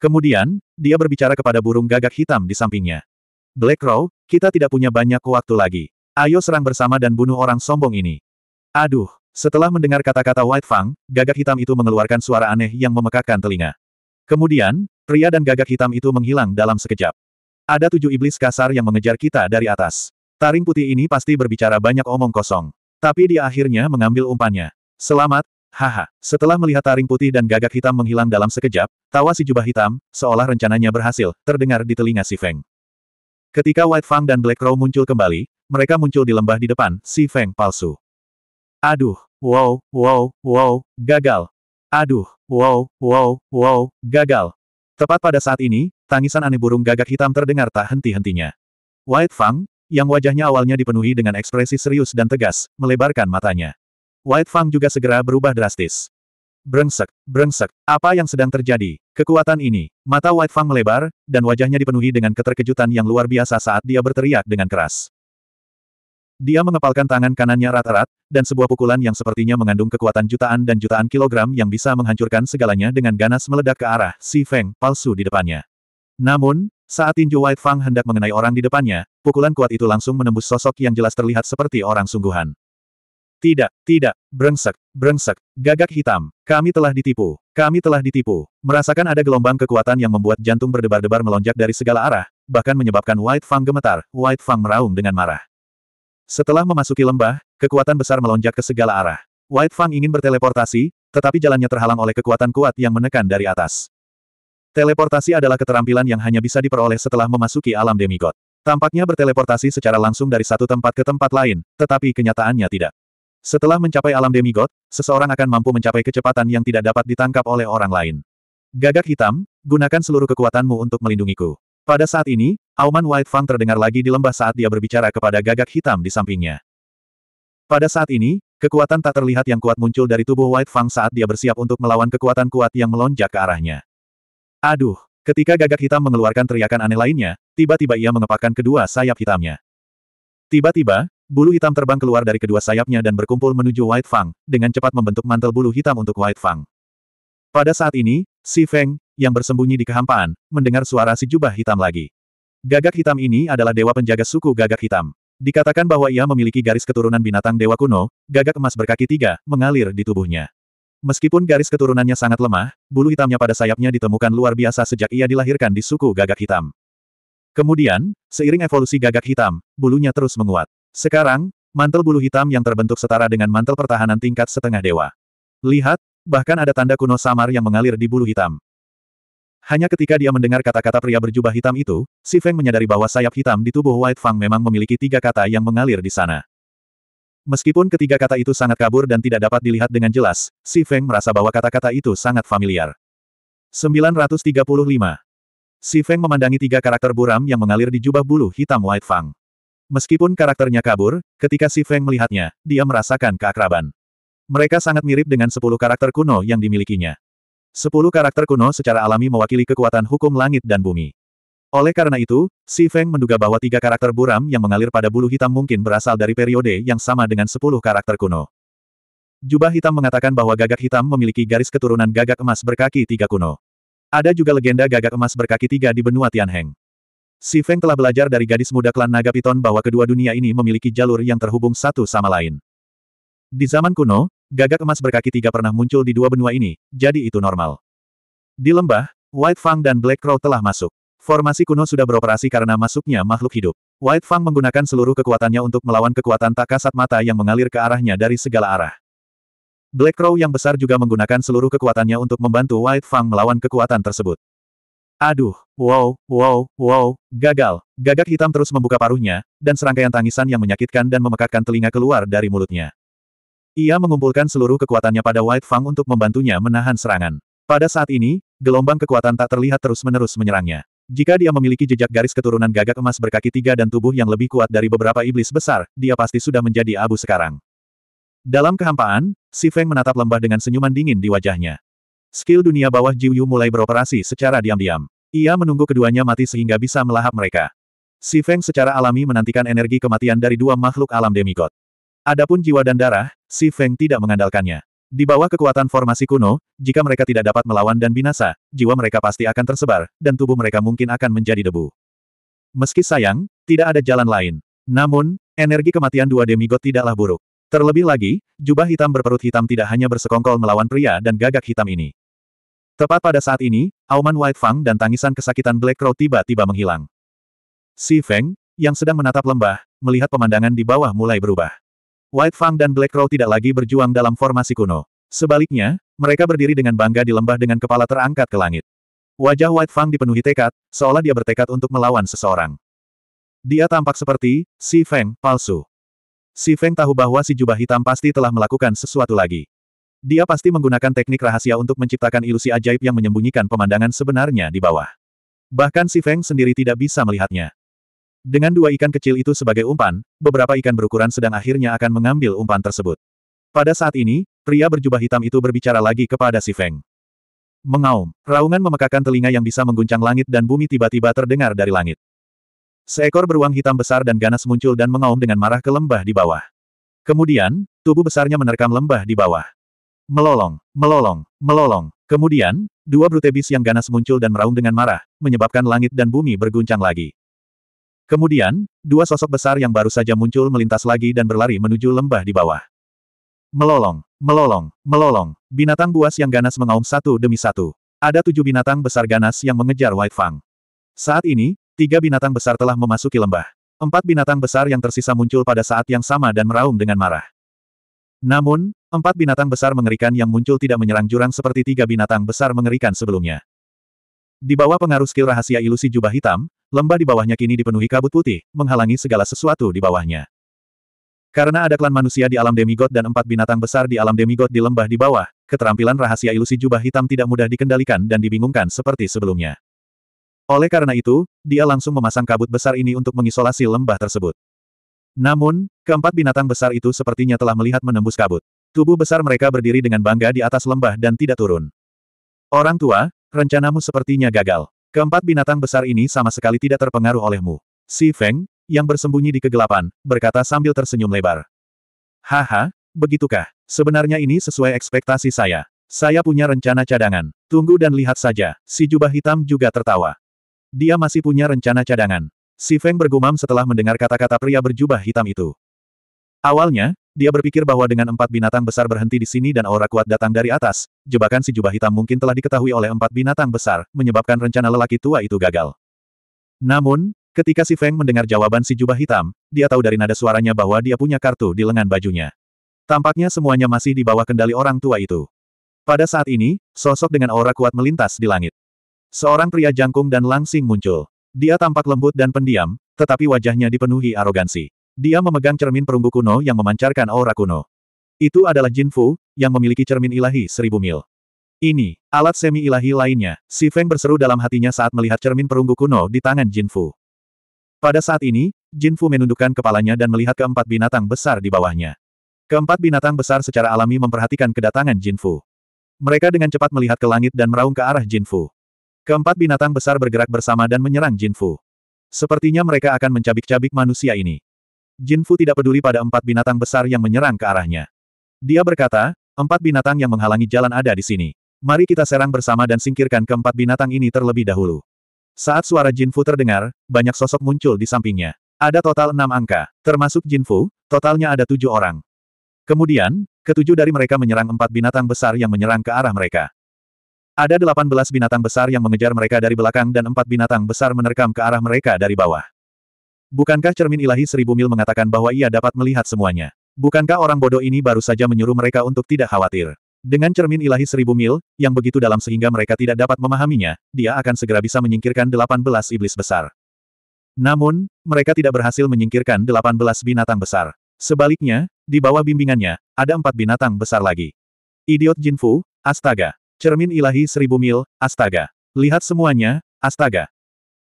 Kemudian, dia berbicara kepada burung gagak hitam di sampingnya. Black Crow, kita tidak punya banyak waktu lagi. Ayo serang bersama dan bunuh orang sombong ini. Aduh, setelah mendengar kata-kata White Fang, gagak hitam itu mengeluarkan suara aneh yang memekakkan telinga. Kemudian, pria dan gagak hitam itu menghilang dalam sekejap. Ada tujuh iblis kasar yang mengejar kita dari atas. Taring putih ini pasti berbicara banyak omong kosong. Tapi dia akhirnya mengambil umpannya. Selamat, haha. Setelah melihat taring putih dan gagak hitam menghilang dalam sekejap, tawa si jubah hitam, seolah rencananya berhasil, terdengar di telinga si Feng. Ketika White Fang dan Black Crow muncul kembali, mereka muncul di lembah di depan, si Feng palsu. Aduh, wow, wow, wow, gagal. Aduh, wow, wow, wow, gagal. Tepat pada saat ini, tangisan aneh burung gagak hitam terdengar tak henti-hentinya. White Fang, yang wajahnya awalnya dipenuhi dengan ekspresi serius dan tegas, melebarkan matanya. White Fang juga segera berubah drastis. Brengsek, brengsek, apa yang sedang terjadi? Kekuatan ini, mata White Fang melebar, dan wajahnya dipenuhi dengan keterkejutan yang luar biasa saat dia berteriak dengan keras. Dia mengepalkan tangan kanannya rat-rat, dan sebuah pukulan yang sepertinya mengandung kekuatan jutaan dan jutaan kilogram yang bisa menghancurkan segalanya dengan ganas meledak ke arah Si Feng palsu di depannya. Namun, saat tinju White Fang hendak mengenai orang di depannya, pukulan kuat itu langsung menembus sosok yang jelas terlihat seperti orang sungguhan. Tidak, tidak, brengsek, brengsek, gagak hitam, kami telah ditipu, kami telah ditipu. Merasakan ada gelombang kekuatan yang membuat jantung berdebar-debar melonjak dari segala arah, bahkan menyebabkan White Fang gemetar, White Fang meraung dengan marah. Setelah memasuki lembah, kekuatan besar melonjak ke segala arah. White Fang ingin berteleportasi, tetapi jalannya terhalang oleh kekuatan kuat yang menekan dari atas. Teleportasi adalah keterampilan yang hanya bisa diperoleh setelah memasuki alam demigod. Tampaknya berteleportasi secara langsung dari satu tempat ke tempat lain, tetapi kenyataannya tidak. Setelah mencapai alam demigod, seseorang akan mampu mencapai kecepatan yang tidak dapat ditangkap oleh orang lain. Gagak hitam, gunakan seluruh kekuatanmu untuk melindungiku. Pada saat ini, Auman White Fang terdengar lagi di lembah saat dia berbicara kepada gagak hitam di sampingnya. Pada saat ini, kekuatan tak terlihat yang kuat muncul dari tubuh White Fang saat dia bersiap untuk melawan kekuatan kuat yang melonjak ke arahnya. Aduh! Ketika gagak hitam mengeluarkan teriakan aneh lainnya, tiba-tiba ia mengepakkan kedua sayap hitamnya. Tiba-tiba, bulu hitam terbang keluar dari kedua sayapnya dan berkumpul menuju White Fang, dengan cepat membentuk mantel bulu hitam untuk White Fang. Pada saat ini, Si Feng, yang bersembunyi di kehampaan, mendengar suara si jubah hitam lagi. Gagak hitam ini adalah dewa penjaga suku gagak hitam. Dikatakan bahwa ia memiliki garis keturunan binatang dewa kuno, gagak emas berkaki tiga, mengalir di tubuhnya. Meskipun garis keturunannya sangat lemah, bulu hitamnya pada sayapnya ditemukan luar biasa sejak ia dilahirkan di suku gagak hitam. Kemudian, seiring evolusi gagak hitam, bulunya terus menguat. Sekarang, mantel bulu hitam yang terbentuk setara dengan mantel pertahanan tingkat setengah dewa. Lihat, bahkan ada tanda kuno samar yang mengalir di bulu hitam. Hanya ketika dia mendengar kata-kata pria berjubah hitam itu, Si Feng menyadari bahwa sayap hitam di tubuh White Fang memang memiliki tiga kata yang mengalir di sana. Meskipun ketiga kata itu sangat kabur dan tidak dapat dilihat dengan jelas, Si Feng merasa bahwa kata-kata itu sangat familiar. 935. Si Feng memandangi tiga karakter buram yang mengalir di jubah bulu hitam White Fang. Meskipun karakternya kabur, ketika Si Feng melihatnya, dia merasakan keakraban. Mereka sangat mirip dengan sepuluh karakter kuno yang dimilikinya. Sepuluh karakter kuno secara alami mewakili kekuatan hukum langit dan bumi. Oleh karena itu, Si Feng menduga bahwa tiga karakter buram yang mengalir pada bulu hitam mungkin berasal dari periode yang sama dengan sepuluh karakter kuno. Jubah hitam mengatakan bahwa gagak hitam memiliki garis keturunan gagak emas berkaki tiga kuno. Ada juga legenda gagak emas berkaki tiga di benua Tianheng. Si Feng telah belajar dari gadis muda klan Naga Piton bahwa kedua dunia ini memiliki jalur yang terhubung satu sama lain. Di zaman kuno, gagak emas berkaki tiga pernah muncul di dua benua ini, jadi itu normal. Di lembah, White Fang dan Black Crow telah masuk. Formasi kuno sudah beroperasi karena masuknya makhluk hidup. White Fang menggunakan seluruh kekuatannya untuk melawan kekuatan tak kasat mata yang mengalir ke arahnya dari segala arah. Black Crow yang besar juga menggunakan seluruh kekuatannya untuk membantu White Fang melawan kekuatan tersebut. Aduh, wow, wow, wow, gagal. Gagak hitam terus membuka paruhnya, dan serangkaian tangisan yang menyakitkan dan memekakkan telinga keluar dari mulutnya. Ia mengumpulkan seluruh kekuatannya pada White Fang untuk membantunya menahan serangan. Pada saat ini, gelombang kekuatan tak terlihat terus-menerus menyerangnya. Jika dia memiliki jejak garis keturunan gagak emas berkaki tiga dan tubuh yang lebih kuat dari beberapa iblis besar, dia pasti sudah menjadi abu sekarang. Dalam kehampaan, Si Feng menatap lembah dengan senyuman dingin di wajahnya. Skill dunia bawah Jiu Yu mulai beroperasi secara diam-diam. Ia menunggu keduanya mati sehingga bisa melahap mereka. Si Feng secara alami menantikan energi kematian dari dua makhluk alam demigod. Adapun jiwa dan darah, Si Feng tidak mengandalkannya. Di bawah kekuatan formasi kuno, jika mereka tidak dapat melawan dan binasa, jiwa mereka pasti akan tersebar, dan tubuh mereka mungkin akan menjadi debu. Meski sayang, tidak ada jalan lain. Namun, energi kematian dua demigod tidaklah buruk. Terlebih lagi, jubah hitam berperut hitam tidak hanya bersekongkol melawan pria dan gagak hitam ini. Tepat pada saat ini, auman White Fang dan tangisan kesakitan Black Crow tiba-tiba menghilang. Si Feng, yang sedang menatap lembah, melihat pemandangan di bawah mulai berubah. White Fang dan Black Crow tidak lagi berjuang dalam formasi kuno. Sebaliknya, mereka berdiri dengan bangga di lembah dengan kepala terangkat ke langit. Wajah White Fang dipenuhi tekad, seolah dia bertekad untuk melawan seseorang. Dia tampak seperti, si Feng, palsu. Si Feng tahu bahwa si jubah hitam pasti telah melakukan sesuatu lagi. Dia pasti menggunakan teknik rahasia untuk menciptakan ilusi ajaib yang menyembunyikan pemandangan sebenarnya di bawah. Bahkan si Feng sendiri tidak bisa melihatnya. Dengan dua ikan kecil itu sebagai umpan, beberapa ikan berukuran sedang akhirnya akan mengambil umpan tersebut. Pada saat ini, pria berjubah hitam itu berbicara lagi kepada si Feng. Mengaum, raungan memekakan telinga yang bisa mengguncang langit dan bumi tiba-tiba terdengar dari langit. Seekor beruang hitam besar dan ganas muncul dan mengaum dengan marah ke lembah di bawah. Kemudian, tubuh besarnya menerkam lembah di bawah. Melolong, melolong, melolong. Kemudian, dua brute bis yang ganas muncul dan meraung dengan marah, menyebabkan langit dan bumi berguncang lagi. Kemudian, dua sosok besar yang baru saja muncul melintas lagi dan berlari menuju lembah di bawah. Melolong, melolong, melolong, binatang buas yang ganas mengaum satu demi satu. Ada tujuh binatang besar ganas yang mengejar White Fang. Saat ini, tiga binatang besar telah memasuki lembah. Empat binatang besar yang tersisa muncul pada saat yang sama dan meraung dengan marah. Namun, empat binatang besar mengerikan yang muncul tidak menyerang jurang seperti tiga binatang besar mengerikan sebelumnya. Di bawah pengaruh skill rahasia ilusi jubah hitam, lembah di bawahnya kini dipenuhi kabut putih, menghalangi segala sesuatu di bawahnya. Karena ada klan manusia di alam demigod dan empat binatang besar di alam demigod di lembah di bawah, keterampilan rahasia ilusi jubah hitam tidak mudah dikendalikan dan dibingungkan seperti sebelumnya. Oleh karena itu, dia langsung memasang kabut besar ini untuk mengisolasi lembah tersebut. Namun, keempat binatang besar itu sepertinya telah melihat menembus kabut. Tubuh besar mereka berdiri dengan bangga di atas lembah dan tidak turun. Orang tua, Rencanamu sepertinya gagal. Keempat binatang besar ini sama sekali tidak terpengaruh olehmu. Si Feng, yang bersembunyi di kegelapan, berkata sambil tersenyum lebar. Haha, begitukah? Sebenarnya ini sesuai ekspektasi saya. Saya punya rencana cadangan. Tunggu dan lihat saja, si jubah hitam juga tertawa. Dia masih punya rencana cadangan. Si Feng bergumam setelah mendengar kata-kata pria berjubah hitam itu. Awalnya, dia berpikir bahwa dengan empat binatang besar berhenti di sini dan aura kuat datang dari atas, jebakan si jubah hitam mungkin telah diketahui oleh empat binatang besar, menyebabkan rencana lelaki tua itu gagal. Namun, ketika si Feng mendengar jawaban si jubah hitam, dia tahu dari nada suaranya bahwa dia punya kartu di lengan bajunya. Tampaknya semuanya masih di bawah kendali orang tua itu. Pada saat ini, sosok dengan aura kuat melintas di langit. Seorang pria jangkung dan langsing muncul. Dia tampak lembut dan pendiam, tetapi wajahnya dipenuhi arogansi. Dia memegang cermin perunggu kuno yang memancarkan aura kuno. Itu adalah Jin Fu, yang memiliki cermin ilahi seribu mil. Ini, alat semi-ilahi lainnya, Si Feng berseru dalam hatinya saat melihat cermin perunggu kuno di tangan Jin Fu. Pada saat ini, Jin Fu menundukkan kepalanya dan melihat keempat binatang besar di bawahnya. Keempat binatang besar secara alami memperhatikan kedatangan Jin Fu. Mereka dengan cepat melihat ke langit dan meraung ke arah Jin Fu. Keempat binatang besar bergerak bersama dan menyerang Jin Fu. Sepertinya mereka akan mencabik-cabik manusia ini. Jin Fu tidak peduli pada empat binatang besar yang menyerang ke arahnya. Dia berkata, empat binatang yang menghalangi jalan ada di sini. Mari kita serang bersama dan singkirkan keempat binatang ini terlebih dahulu. Saat suara Jin Fu terdengar, banyak sosok muncul di sampingnya. Ada total enam angka, termasuk Jin Fu, totalnya ada tujuh orang. Kemudian, ketujuh dari mereka menyerang empat binatang besar yang menyerang ke arah mereka. Ada delapan belas binatang besar yang mengejar mereka dari belakang dan empat binatang besar menerkam ke arah mereka dari bawah. Bukankah cermin ilahi seribu mil mengatakan bahwa ia dapat melihat semuanya? Bukankah orang bodoh ini baru saja menyuruh mereka untuk tidak khawatir? Dengan cermin ilahi seribu mil, yang begitu dalam sehingga mereka tidak dapat memahaminya, dia akan segera bisa menyingkirkan delapan belas iblis besar. Namun, mereka tidak berhasil menyingkirkan delapan belas binatang besar. Sebaliknya, di bawah bimbingannya, ada empat binatang besar lagi. Idiot Jinfu, astaga. Cermin ilahi seribu mil, astaga. Lihat semuanya, astaga.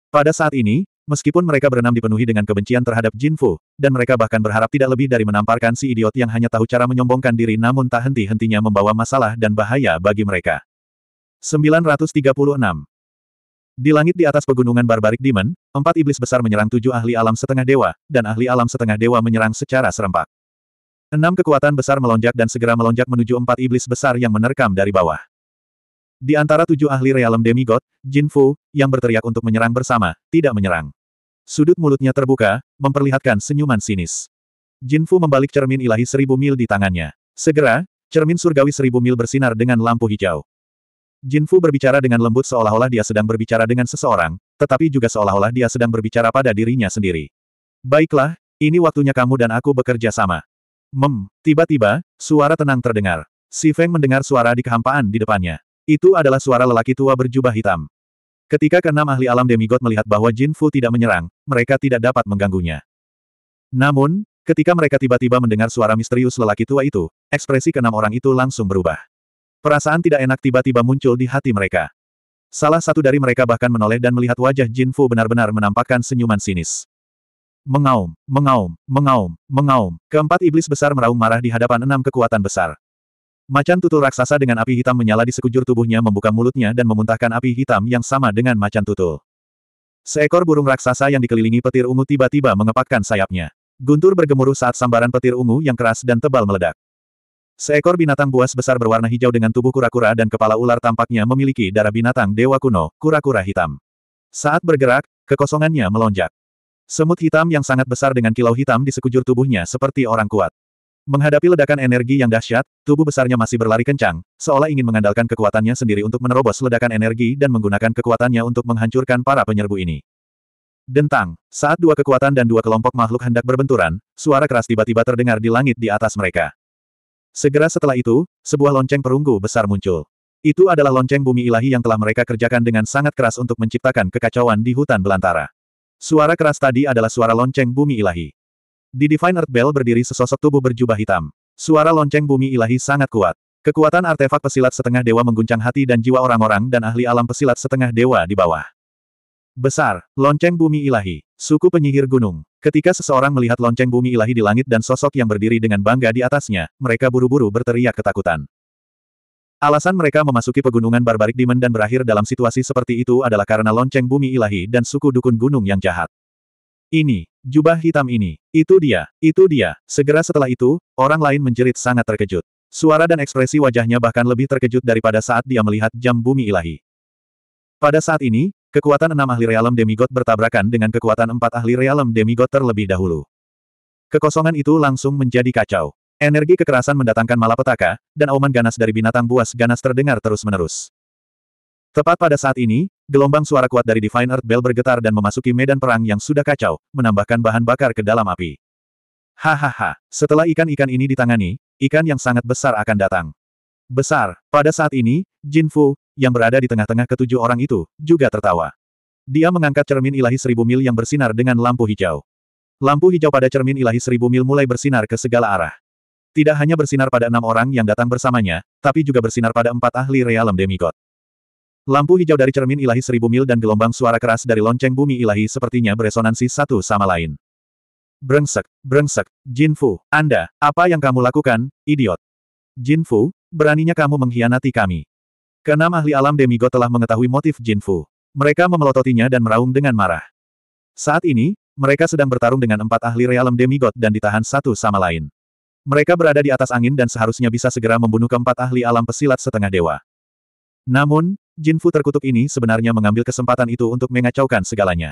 Pada saat ini, Meskipun mereka berenam dipenuhi dengan kebencian terhadap Jin Fu, dan mereka bahkan berharap tidak lebih dari menamparkan si idiot yang hanya tahu cara menyombongkan diri namun tak henti-hentinya membawa masalah dan bahaya bagi mereka. 936 Di langit di atas pegunungan Barbarik Demon, empat iblis besar menyerang tujuh ahli alam setengah dewa, dan ahli alam setengah dewa menyerang secara serempak. Enam kekuatan besar melonjak dan segera melonjak menuju empat iblis besar yang menerkam dari bawah. Di antara tujuh ahli realem demigod, Jin Fu, yang berteriak untuk menyerang bersama, tidak menyerang. Sudut mulutnya terbuka, memperlihatkan senyuman sinis. Jin Fu membalik cermin ilahi seribu mil di tangannya. Segera, cermin surgawi seribu mil bersinar dengan lampu hijau. Jin Fu berbicara dengan lembut seolah-olah dia sedang berbicara dengan seseorang, tetapi juga seolah-olah dia sedang berbicara pada dirinya sendiri. Baiklah, ini waktunya kamu dan aku bekerja sama. Mem, tiba-tiba, suara tenang terdengar. Si Feng mendengar suara di kehampaan di depannya. Itu adalah suara lelaki tua berjubah hitam. Ketika keenam ahli alam demigod melihat bahwa Jin Fu tidak menyerang, mereka tidak dapat mengganggunya. Namun, ketika mereka tiba-tiba mendengar suara misterius lelaki tua itu, ekspresi keenam orang itu langsung berubah. Perasaan tidak enak tiba-tiba muncul di hati mereka. Salah satu dari mereka bahkan menoleh dan melihat wajah Jin Fu benar-benar menampakkan senyuman sinis. Mengaum, mengaum, mengaum, mengaum. Keempat iblis besar meraung marah di hadapan enam kekuatan besar. Macan tutul raksasa dengan api hitam menyala di sekujur tubuhnya membuka mulutnya dan memuntahkan api hitam yang sama dengan macan tutul. Seekor burung raksasa yang dikelilingi petir ungu tiba-tiba mengepakkan sayapnya. Guntur bergemuruh saat sambaran petir ungu yang keras dan tebal meledak. Seekor binatang buas besar berwarna hijau dengan tubuh kura-kura dan kepala ular tampaknya memiliki darah binatang dewa kuno, kura-kura hitam. Saat bergerak, kekosongannya melonjak. Semut hitam yang sangat besar dengan kilau hitam di sekujur tubuhnya seperti orang kuat. Menghadapi ledakan energi yang dahsyat, tubuh besarnya masih berlari kencang, seolah ingin mengandalkan kekuatannya sendiri untuk menerobos ledakan energi dan menggunakan kekuatannya untuk menghancurkan para penyerbu ini. Dentang, saat dua kekuatan dan dua kelompok makhluk hendak berbenturan, suara keras tiba-tiba terdengar di langit di atas mereka. Segera setelah itu, sebuah lonceng perunggu besar muncul. Itu adalah lonceng bumi ilahi yang telah mereka kerjakan dengan sangat keras untuk menciptakan kekacauan di hutan belantara. Suara keras tadi adalah suara lonceng bumi ilahi. Di Divine Earth Bell berdiri sesosok tubuh berjubah hitam. Suara lonceng bumi ilahi sangat kuat. Kekuatan artefak pesilat setengah dewa mengguncang hati dan jiwa orang-orang dan ahli alam pesilat setengah dewa di bawah. Besar, lonceng bumi ilahi, suku penyihir gunung. Ketika seseorang melihat lonceng bumi ilahi di langit dan sosok yang berdiri dengan bangga di atasnya, mereka buru-buru berteriak ketakutan. Alasan mereka memasuki pegunungan barbarik Dimen dan berakhir dalam situasi seperti itu adalah karena lonceng bumi ilahi dan suku dukun gunung yang jahat. Ini, Jubah hitam ini, itu dia, itu dia. Segera setelah itu, orang lain menjerit sangat terkejut. Suara dan ekspresi wajahnya bahkan lebih terkejut daripada saat dia melihat jam bumi ilahi. Pada saat ini, kekuatan enam ahli realem demigod bertabrakan dengan kekuatan empat ahli realem demigod terlebih dahulu. Kekosongan itu langsung menjadi kacau. Energi kekerasan mendatangkan malapetaka, dan auman ganas dari binatang buas ganas terdengar terus-menerus. Tepat pada saat ini, gelombang suara kuat dari Divine Earth Bell bergetar dan memasuki medan perang yang sudah kacau, menambahkan bahan bakar ke dalam api. Hahaha, setelah ikan-ikan ini ditangani, ikan yang sangat besar akan datang. Besar, pada saat ini, Jin Fu, yang berada di tengah-tengah ketujuh orang itu, juga tertawa. Dia mengangkat cermin ilahi seribu mil yang bersinar dengan lampu hijau. Lampu hijau pada cermin ilahi seribu mil mulai bersinar ke segala arah. Tidak hanya bersinar pada enam orang yang datang bersamanya, tapi juga bersinar pada empat ahli realem demigod. Lampu hijau dari cermin ilahi seribu mil dan gelombang suara keras dari lonceng bumi ilahi sepertinya beresonansi satu sama lain. Brengsek, brengsek, Jin Fu, Anda, apa yang kamu lakukan, idiot? Jin Fu, beraninya kamu mengkhianati kami. Keenam ahli alam Demigo telah mengetahui motif Jin Fu. Mereka memelototinya dan meraung dengan marah. Saat ini, mereka sedang bertarung dengan empat ahli realem Demigod dan ditahan satu sama lain. Mereka berada di atas angin dan seharusnya bisa segera membunuh keempat ahli alam pesilat setengah dewa. Namun, Jin Fu terkutuk ini sebenarnya mengambil kesempatan itu untuk mengacaukan segalanya.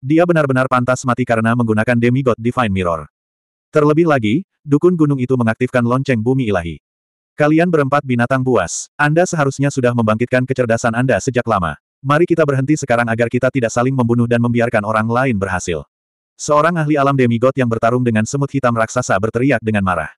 Dia benar-benar pantas mati karena menggunakan demigod Divine Mirror. Terlebih lagi, dukun gunung itu mengaktifkan lonceng bumi ilahi. Kalian berempat binatang buas, Anda seharusnya sudah membangkitkan kecerdasan Anda sejak lama. Mari kita berhenti sekarang agar kita tidak saling membunuh dan membiarkan orang lain berhasil. Seorang ahli alam demigod yang bertarung dengan semut hitam raksasa berteriak dengan marah.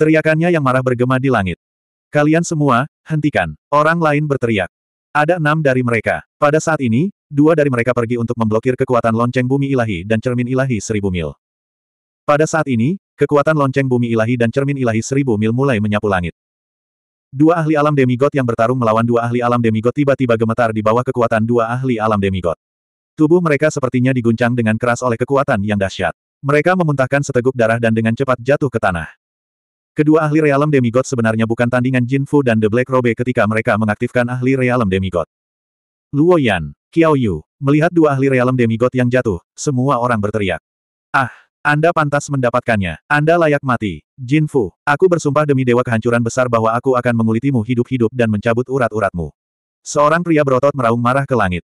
Teriakannya yang marah bergema di langit. Kalian semua, hentikan. Orang lain berteriak. Ada enam dari mereka. Pada saat ini, dua dari mereka pergi untuk memblokir kekuatan lonceng bumi ilahi dan cermin ilahi seribu mil. Pada saat ini, kekuatan lonceng bumi ilahi dan cermin ilahi seribu mil mulai menyapu langit. Dua ahli alam demigod yang bertarung melawan dua ahli alam demigod tiba-tiba gemetar di bawah kekuatan dua ahli alam demigod. Tubuh mereka sepertinya diguncang dengan keras oleh kekuatan yang dahsyat. Mereka memuntahkan seteguk darah dan dengan cepat jatuh ke tanah. Kedua ahli realem demigod sebenarnya bukan tandingan Jin Fu dan The Black Robe ketika mereka mengaktifkan ahli realem demigod. Luo Yan, Qiao Yu, melihat dua ahli realem demigod yang jatuh, semua orang berteriak. Ah, Anda pantas mendapatkannya, Anda layak mati. Jin Fu, aku bersumpah demi dewa kehancuran besar bahwa aku akan mengulitimu hidup-hidup dan mencabut urat-uratmu. Seorang pria berotot meraung marah ke langit.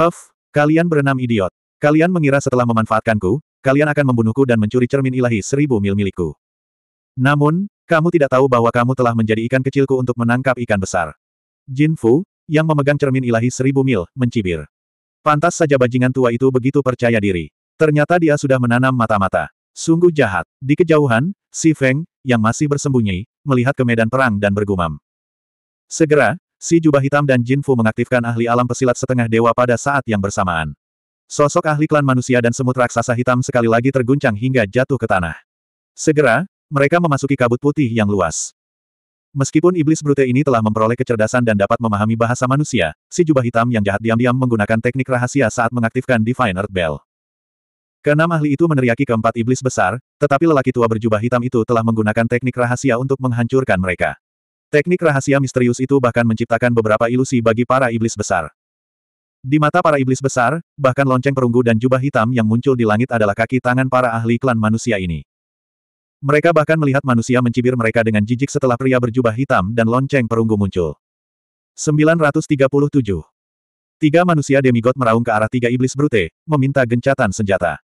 Huff, kalian berenam idiot. Kalian mengira setelah memanfaatkanku, kalian akan membunuhku dan mencuri cermin ilahi seribu mil milikku. Namun, kamu tidak tahu bahwa kamu telah menjadi ikan kecilku untuk menangkap ikan besar. Jin Fu, yang memegang cermin ilahi seribu mil, mencibir. Pantas saja bajingan tua itu begitu percaya diri. Ternyata dia sudah menanam mata-mata. Sungguh jahat. Di kejauhan, si Feng, yang masih bersembunyi, melihat ke medan perang dan bergumam. Segera, si jubah hitam dan Jin Fu mengaktifkan ahli alam pesilat setengah dewa pada saat yang bersamaan. Sosok ahli klan manusia dan semut raksasa hitam sekali lagi terguncang hingga jatuh ke tanah. Segera, mereka memasuki kabut putih yang luas. Meskipun iblis brute ini telah memperoleh kecerdasan dan dapat memahami bahasa manusia, si jubah hitam yang jahat diam-diam menggunakan teknik rahasia saat mengaktifkan Divine Earth Bell. Keenam ahli itu meneriaki keempat iblis besar, tetapi lelaki tua berjubah hitam itu telah menggunakan teknik rahasia untuk menghancurkan mereka. Teknik rahasia misterius itu bahkan menciptakan beberapa ilusi bagi para iblis besar. Di mata para iblis besar, bahkan lonceng perunggu dan jubah hitam yang muncul di langit adalah kaki tangan para ahli klan manusia ini. Mereka bahkan melihat manusia mencibir mereka dengan jijik setelah pria berjubah hitam dan lonceng perunggu muncul. 937. Tiga manusia demigod meraung ke arah tiga iblis brute, meminta gencatan senjata.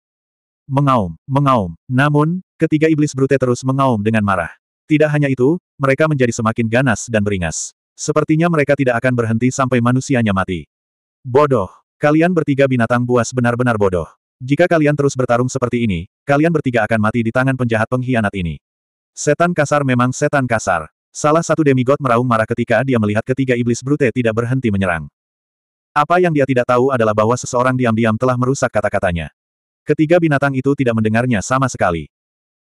Mengaum, mengaum. Namun, ketiga iblis brute terus mengaum dengan marah. Tidak hanya itu, mereka menjadi semakin ganas dan beringas. Sepertinya mereka tidak akan berhenti sampai manusianya mati. Bodoh. Kalian bertiga binatang buas benar-benar bodoh. Jika kalian terus bertarung seperti ini, kalian bertiga akan mati di tangan penjahat pengkhianat ini. Setan kasar memang setan kasar. Salah satu demigod meraung marah ketika dia melihat ketiga iblis brute tidak berhenti menyerang. Apa yang dia tidak tahu adalah bahwa seseorang diam-diam telah merusak kata-katanya. Ketiga binatang itu tidak mendengarnya sama sekali.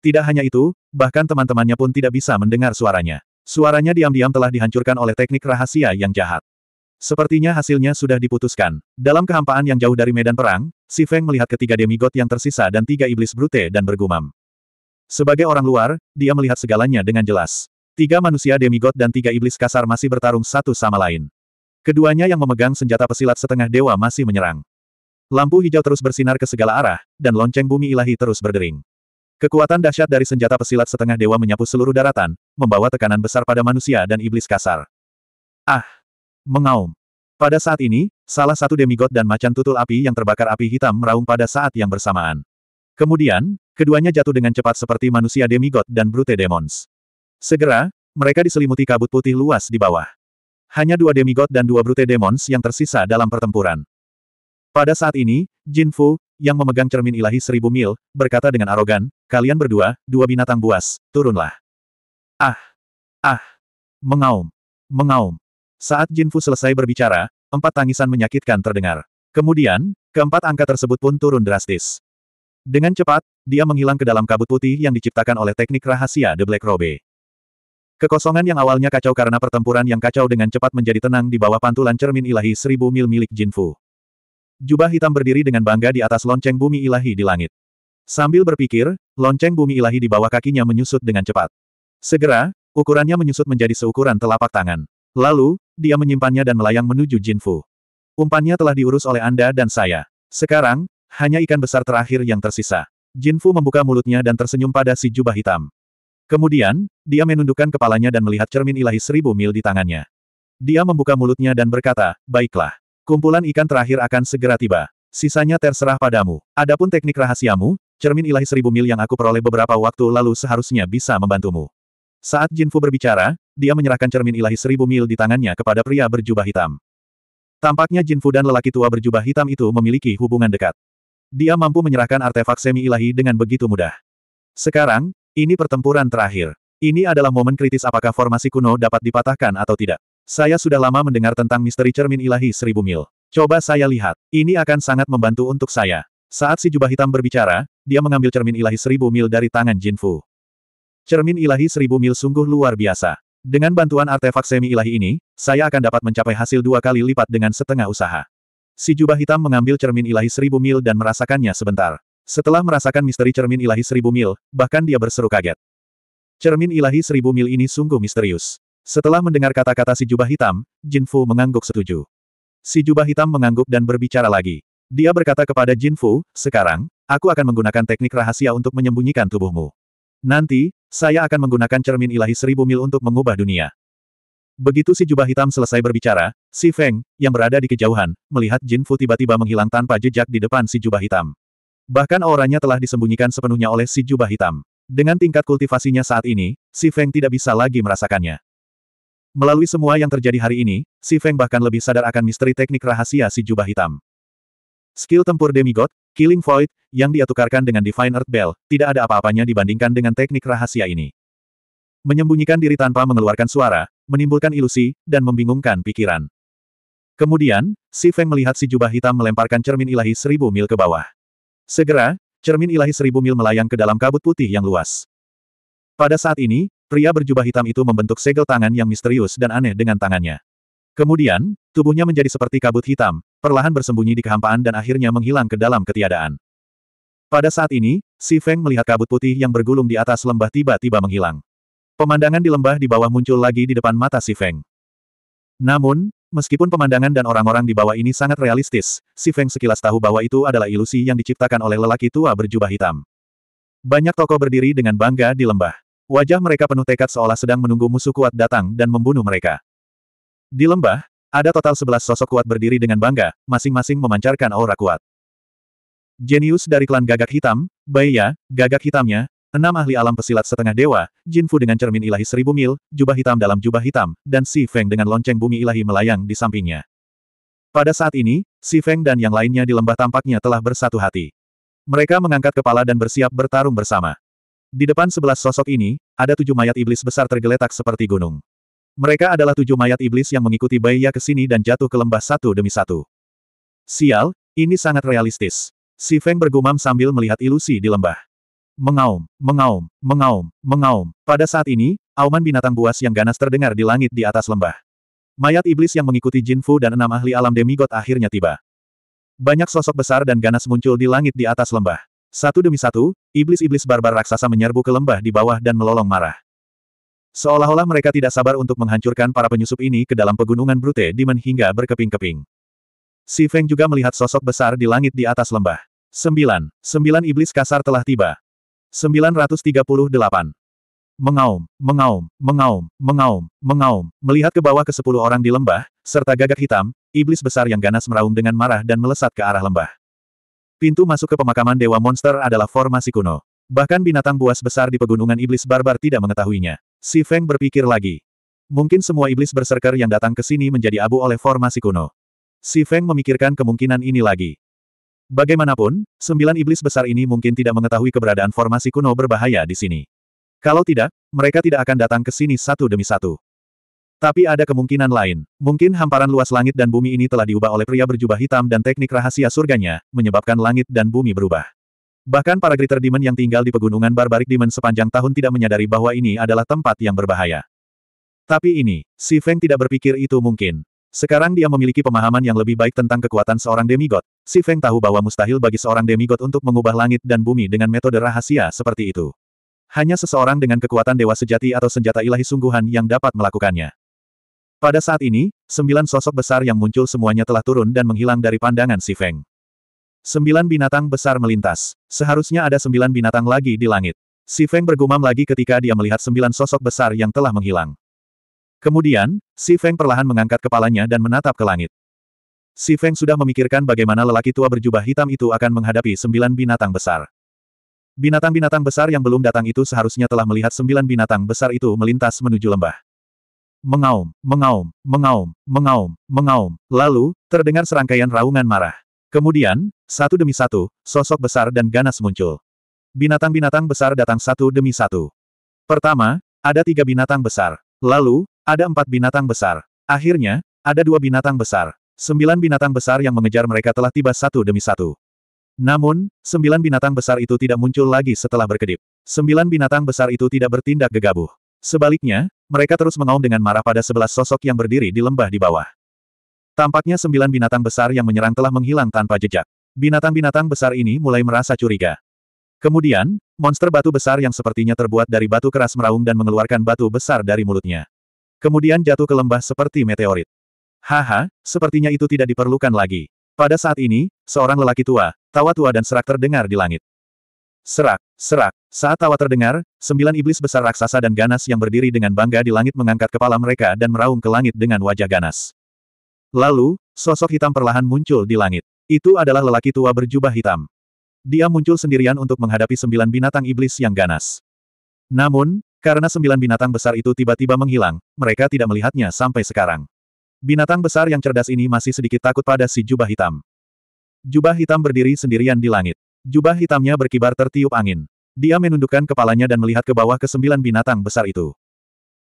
Tidak hanya itu, bahkan teman-temannya pun tidak bisa mendengar suaranya. Suaranya diam-diam telah dihancurkan oleh teknik rahasia yang jahat. Sepertinya hasilnya sudah diputuskan. Dalam kehampaan yang jauh dari medan perang, Si Feng melihat ketiga demigod yang tersisa dan tiga iblis brute dan bergumam. Sebagai orang luar, dia melihat segalanya dengan jelas. Tiga manusia demigod dan tiga iblis kasar masih bertarung satu sama lain. Keduanya yang memegang senjata pesilat setengah dewa masih menyerang. Lampu hijau terus bersinar ke segala arah, dan lonceng bumi ilahi terus berdering. Kekuatan dahsyat dari senjata pesilat setengah dewa menyapu seluruh daratan, membawa tekanan besar pada manusia dan iblis kasar. Ah! Mengaum. Pada saat ini, salah satu demigod dan macan tutul api yang terbakar api hitam meraung pada saat yang bersamaan. Kemudian, keduanya jatuh dengan cepat seperti manusia demigod dan brute demons. Segera, mereka diselimuti kabut putih luas di bawah. Hanya dua demigod dan dua brute demons yang tersisa dalam pertempuran. Pada saat ini, Jin Fu, yang memegang cermin ilahi seribu mil, berkata dengan arogan, kalian berdua, dua binatang buas, turunlah. Ah! Ah! Mengaum! Mengaum! Saat Jin Fu selesai berbicara, empat tangisan menyakitkan terdengar. Kemudian, keempat angka tersebut pun turun drastis. Dengan cepat, dia menghilang ke dalam kabut putih yang diciptakan oleh teknik rahasia The Black Robe. Kekosongan yang awalnya kacau karena pertempuran yang kacau dengan cepat menjadi tenang di bawah pantulan cermin ilahi seribu mil milik Jin Fu. Jubah hitam berdiri dengan bangga di atas lonceng bumi ilahi di langit. Sambil berpikir, lonceng bumi ilahi di bawah kakinya menyusut dengan cepat. Segera, ukurannya menyusut menjadi seukuran telapak tangan. Lalu, dia menyimpannya dan melayang menuju Jin Fu. Umpannya telah diurus oleh Anda dan saya. Sekarang, hanya ikan besar terakhir yang tersisa. Jin Fu membuka mulutnya dan tersenyum pada si jubah hitam. Kemudian, dia menundukkan kepalanya dan melihat cermin ilahi seribu mil di tangannya. Dia membuka mulutnya dan berkata, baiklah. Kumpulan ikan terakhir akan segera tiba. Sisanya terserah padamu. Adapun teknik rahasiamu, cermin ilahi seribu mil yang aku peroleh beberapa waktu lalu seharusnya bisa membantumu. Saat Jin Fu berbicara, dia menyerahkan cermin ilahi seribu mil di tangannya kepada pria berjubah hitam. Tampaknya Jin Fu dan lelaki tua berjubah hitam itu memiliki hubungan dekat. Dia mampu menyerahkan artefak semi ilahi dengan begitu mudah. Sekarang, ini pertempuran terakhir. Ini adalah momen kritis apakah formasi kuno dapat dipatahkan atau tidak. Saya sudah lama mendengar tentang misteri cermin ilahi seribu mil. Coba saya lihat. Ini akan sangat membantu untuk saya. Saat si jubah hitam berbicara, dia mengambil cermin ilahi seribu mil dari tangan Jin Fu. Cermin ilahi seribu mil sungguh luar biasa. Dengan bantuan artefak semi ilahi ini, saya akan dapat mencapai hasil dua kali lipat dengan setengah usaha. Si jubah hitam mengambil cermin ilahi seribu mil dan merasakannya sebentar. Setelah merasakan misteri cermin ilahi seribu mil, bahkan dia berseru kaget. Cermin ilahi seribu mil ini sungguh misterius. Setelah mendengar kata-kata si jubah hitam, Jin Fu mengangguk setuju. Si jubah hitam mengangguk dan berbicara lagi. Dia berkata kepada Jin Fu, sekarang, aku akan menggunakan teknik rahasia untuk menyembunyikan tubuhmu. Nanti, saya akan menggunakan cermin ilahi seribu mil untuk mengubah dunia. Begitu si jubah hitam selesai berbicara, si Feng, yang berada di kejauhan, melihat Jin Fu tiba-tiba menghilang tanpa jejak di depan si jubah hitam. Bahkan auranya telah disembunyikan sepenuhnya oleh si jubah hitam. Dengan tingkat kultivasinya saat ini, si Feng tidak bisa lagi merasakannya. Melalui semua yang terjadi hari ini, si Feng bahkan lebih sadar akan misteri teknik rahasia si jubah hitam. Skill tempur demigod, Killing Void, yang dia tukarkan dengan Divine Earth Bell, tidak ada apa-apanya dibandingkan dengan teknik rahasia ini. Menyembunyikan diri tanpa mengeluarkan suara, menimbulkan ilusi, dan membingungkan pikiran. Kemudian, Si Feng melihat si jubah hitam melemparkan cermin ilahi seribu mil ke bawah. Segera, cermin ilahi seribu mil melayang ke dalam kabut putih yang luas. Pada saat ini, pria berjubah hitam itu membentuk segel tangan yang misterius dan aneh dengan tangannya. Kemudian, tubuhnya menjadi seperti kabut hitam, perlahan bersembunyi di kehampaan dan akhirnya menghilang ke dalam ketiadaan. Pada saat ini, Si Feng melihat kabut putih yang bergulung di atas lembah tiba-tiba menghilang. Pemandangan di lembah di bawah muncul lagi di depan mata Si Feng. Namun, meskipun pemandangan dan orang-orang di bawah ini sangat realistis, Si Feng sekilas tahu bahwa itu adalah ilusi yang diciptakan oleh lelaki tua berjubah hitam. Banyak toko berdiri dengan bangga di lembah. Wajah mereka penuh tekad seolah sedang menunggu musuh kuat datang dan membunuh mereka. Di lembah, ada total sebelas sosok kuat berdiri dengan bangga, masing-masing memancarkan aura kuat. Jenius dari klan gagak hitam, Baiya, gagak hitamnya, enam ahli alam pesilat setengah dewa, Jinfu dengan cermin ilahi seribu mil, jubah hitam dalam jubah hitam, dan Si Feng dengan lonceng bumi ilahi melayang di sampingnya. Pada saat ini, Si Feng dan yang lainnya di lembah tampaknya telah bersatu hati. Mereka mengangkat kepala dan bersiap bertarung bersama. Di depan sebelas sosok ini, ada tujuh mayat iblis besar tergeletak seperti gunung. Mereka adalah tujuh mayat iblis yang mengikuti Baiya ke sini dan jatuh ke lembah satu demi satu. Sial, ini sangat realistis. Si Feng bergumam sambil melihat ilusi di lembah. Mengaum, mengaum, mengaum, mengaum. Pada saat ini, auman binatang buas yang ganas terdengar di langit di atas lembah. Mayat iblis yang mengikuti Jin Fu dan enam ahli alam demigod akhirnya tiba. Banyak sosok besar dan ganas muncul di langit di atas lembah. Satu demi satu, iblis-iblis barbar raksasa menyerbu ke lembah di bawah dan melolong marah. Seolah-olah mereka tidak sabar untuk menghancurkan para penyusup ini ke dalam pegunungan Brute Demon hingga berkeping-keping. Si Feng juga melihat sosok besar di langit di atas lembah. Sembilan. Sembilan iblis kasar telah tiba. 938. Mengaum, mengaum, mengaum, mengaum, mengaum, melihat ke bawah ke sepuluh orang di lembah, serta gagak hitam, iblis besar yang ganas meraung dengan marah dan melesat ke arah lembah. Pintu masuk ke pemakaman Dewa Monster adalah formasi kuno. Bahkan binatang buas besar di pegunungan iblis barbar tidak mengetahuinya. Si Feng berpikir lagi. Mungkin semua iblis berserker yang datang ke sini menjadi abu oleh formasi kuno. Si Feng memikirkan kemungkinan ini lagi. Bagaimanapun, sembilan iblis besar ini mungkin tidak mengetahui keberadaan formasi kuno berbahaya di sini. Kalau tidak, mereka tidak akan datang ke sini satu demi satu. Tapi ada kemungkinan lain. Mungkin hamparan luas langit dan bumi ini telah diubah oleh pria berjubah hitam dan teknik rahasia surganya, menyebabkan langit dan bumi berubah. Bahkan para Greater Demon yang tinggal di pegunungan barbarik Demon sepanjang tahun tidak menyadari bahwa ini adalah tempat yang berbahaya. Tapi ini, Si Feng tidak berpikir itu mungkin. Sekarang dia memiliki pemahaman yang lebih baik tentang kekuatan seorang demigod. Si Feng tahu bahwa mustahil bagi seorang demigod untuk mengubah langit dan bumi dengan metode rahasia seperti itu. Hanya seseorang dengan kekuatan dewa sejati atau senjata ilahi sungguhan yang dapat melakukannya. Pada saat ini, sembilan sosok besar yang muncul semuanya telah turun dan menghilang dari pandangan Si Feng. Sembilan binatang besar melintas. Seharusnya ada sembilan binatang lagi di langit. Si Feng bergumam lagi ketika dia melihat sembilan sosok besar yang telah menghilang. Kemudian, Si Feng perlahan mengangkat kepalanya dan menatap ke langit. Si Feng sudah memikirkan bagaimana lelaki tua berjubah hitam itu akan menghadapi sembilan binatang besar. Binatang-binatang besar yang belum datang itu seharusnya telah melihat sembilan binatang besar itu melintas menuju lembah. Mengaum, mengaum, mengaum, mengaum, mengaum. Lalu, terdengar serangkaian raungan marah. Kemudian, satu demi satu, sosok besar dan ganas muncul. Binatang-binatang besar datang satu demi satu. Pertama, ada tiga binatang besar. Lalu, ada empat binatang besar. Akhirnya, ada dua binatang besar. Sembilan binatang besar yang mengejar mereka telah tiba satu demi satu. Namun, sembilan binatang besar itu tidak muncul lagi setelah berkedip. Sembilan binatang besar itu tidak bertindak gegabah. Sebaliknya, mereka terus mengaum dengan marah pada sebelas sosok yang berdiri di lembah di bawah. Tampaknya sembilan binatang besar yang menyerang telah menghilang tanpa jejak. Binatang-binatang besar ini mulai merasa curiga. Kemudian, monster batu besar yang sepertinya terbuat dari batu keras meraung dan mengeluarkan batu besar dari mulutnya. Kemudian jatuh ke lembah seperti meteorit. Haha, sepertinya itu tidak diperlukan lagi. Pada saat ini, seorang lelaki tua, tawa tua dan serak terdengar di langit. Serak, serak. Saat tawa terdengar, sembilan iblis besar raksasa dan ganas yang berdiri dengan bangga di langit mengangkat kepala mereka dan meraung ke langit dengan wajah ganas. Lalu, sosok hitam perlahan muncul di langit. Itu adalah lelaki tua berjubah hitam. Dia muncul sendirian untuk menghadapi sembilan binatang iblis yang ganas. Namun, karena sembilan binatang besar itu tiba-tiba menghilang, mereka tidak melihatnya sampai sekarang. Binatang besar yang cerdas ini masih sedikit takut pada si jubah hitam. Jubah hitam berdiri sendirian di langit. Jubah hitamnya berkibar tertiup angin. Dia menundukkan kepalanya dan melihat ke bawah ke sembilan binatang besar itu.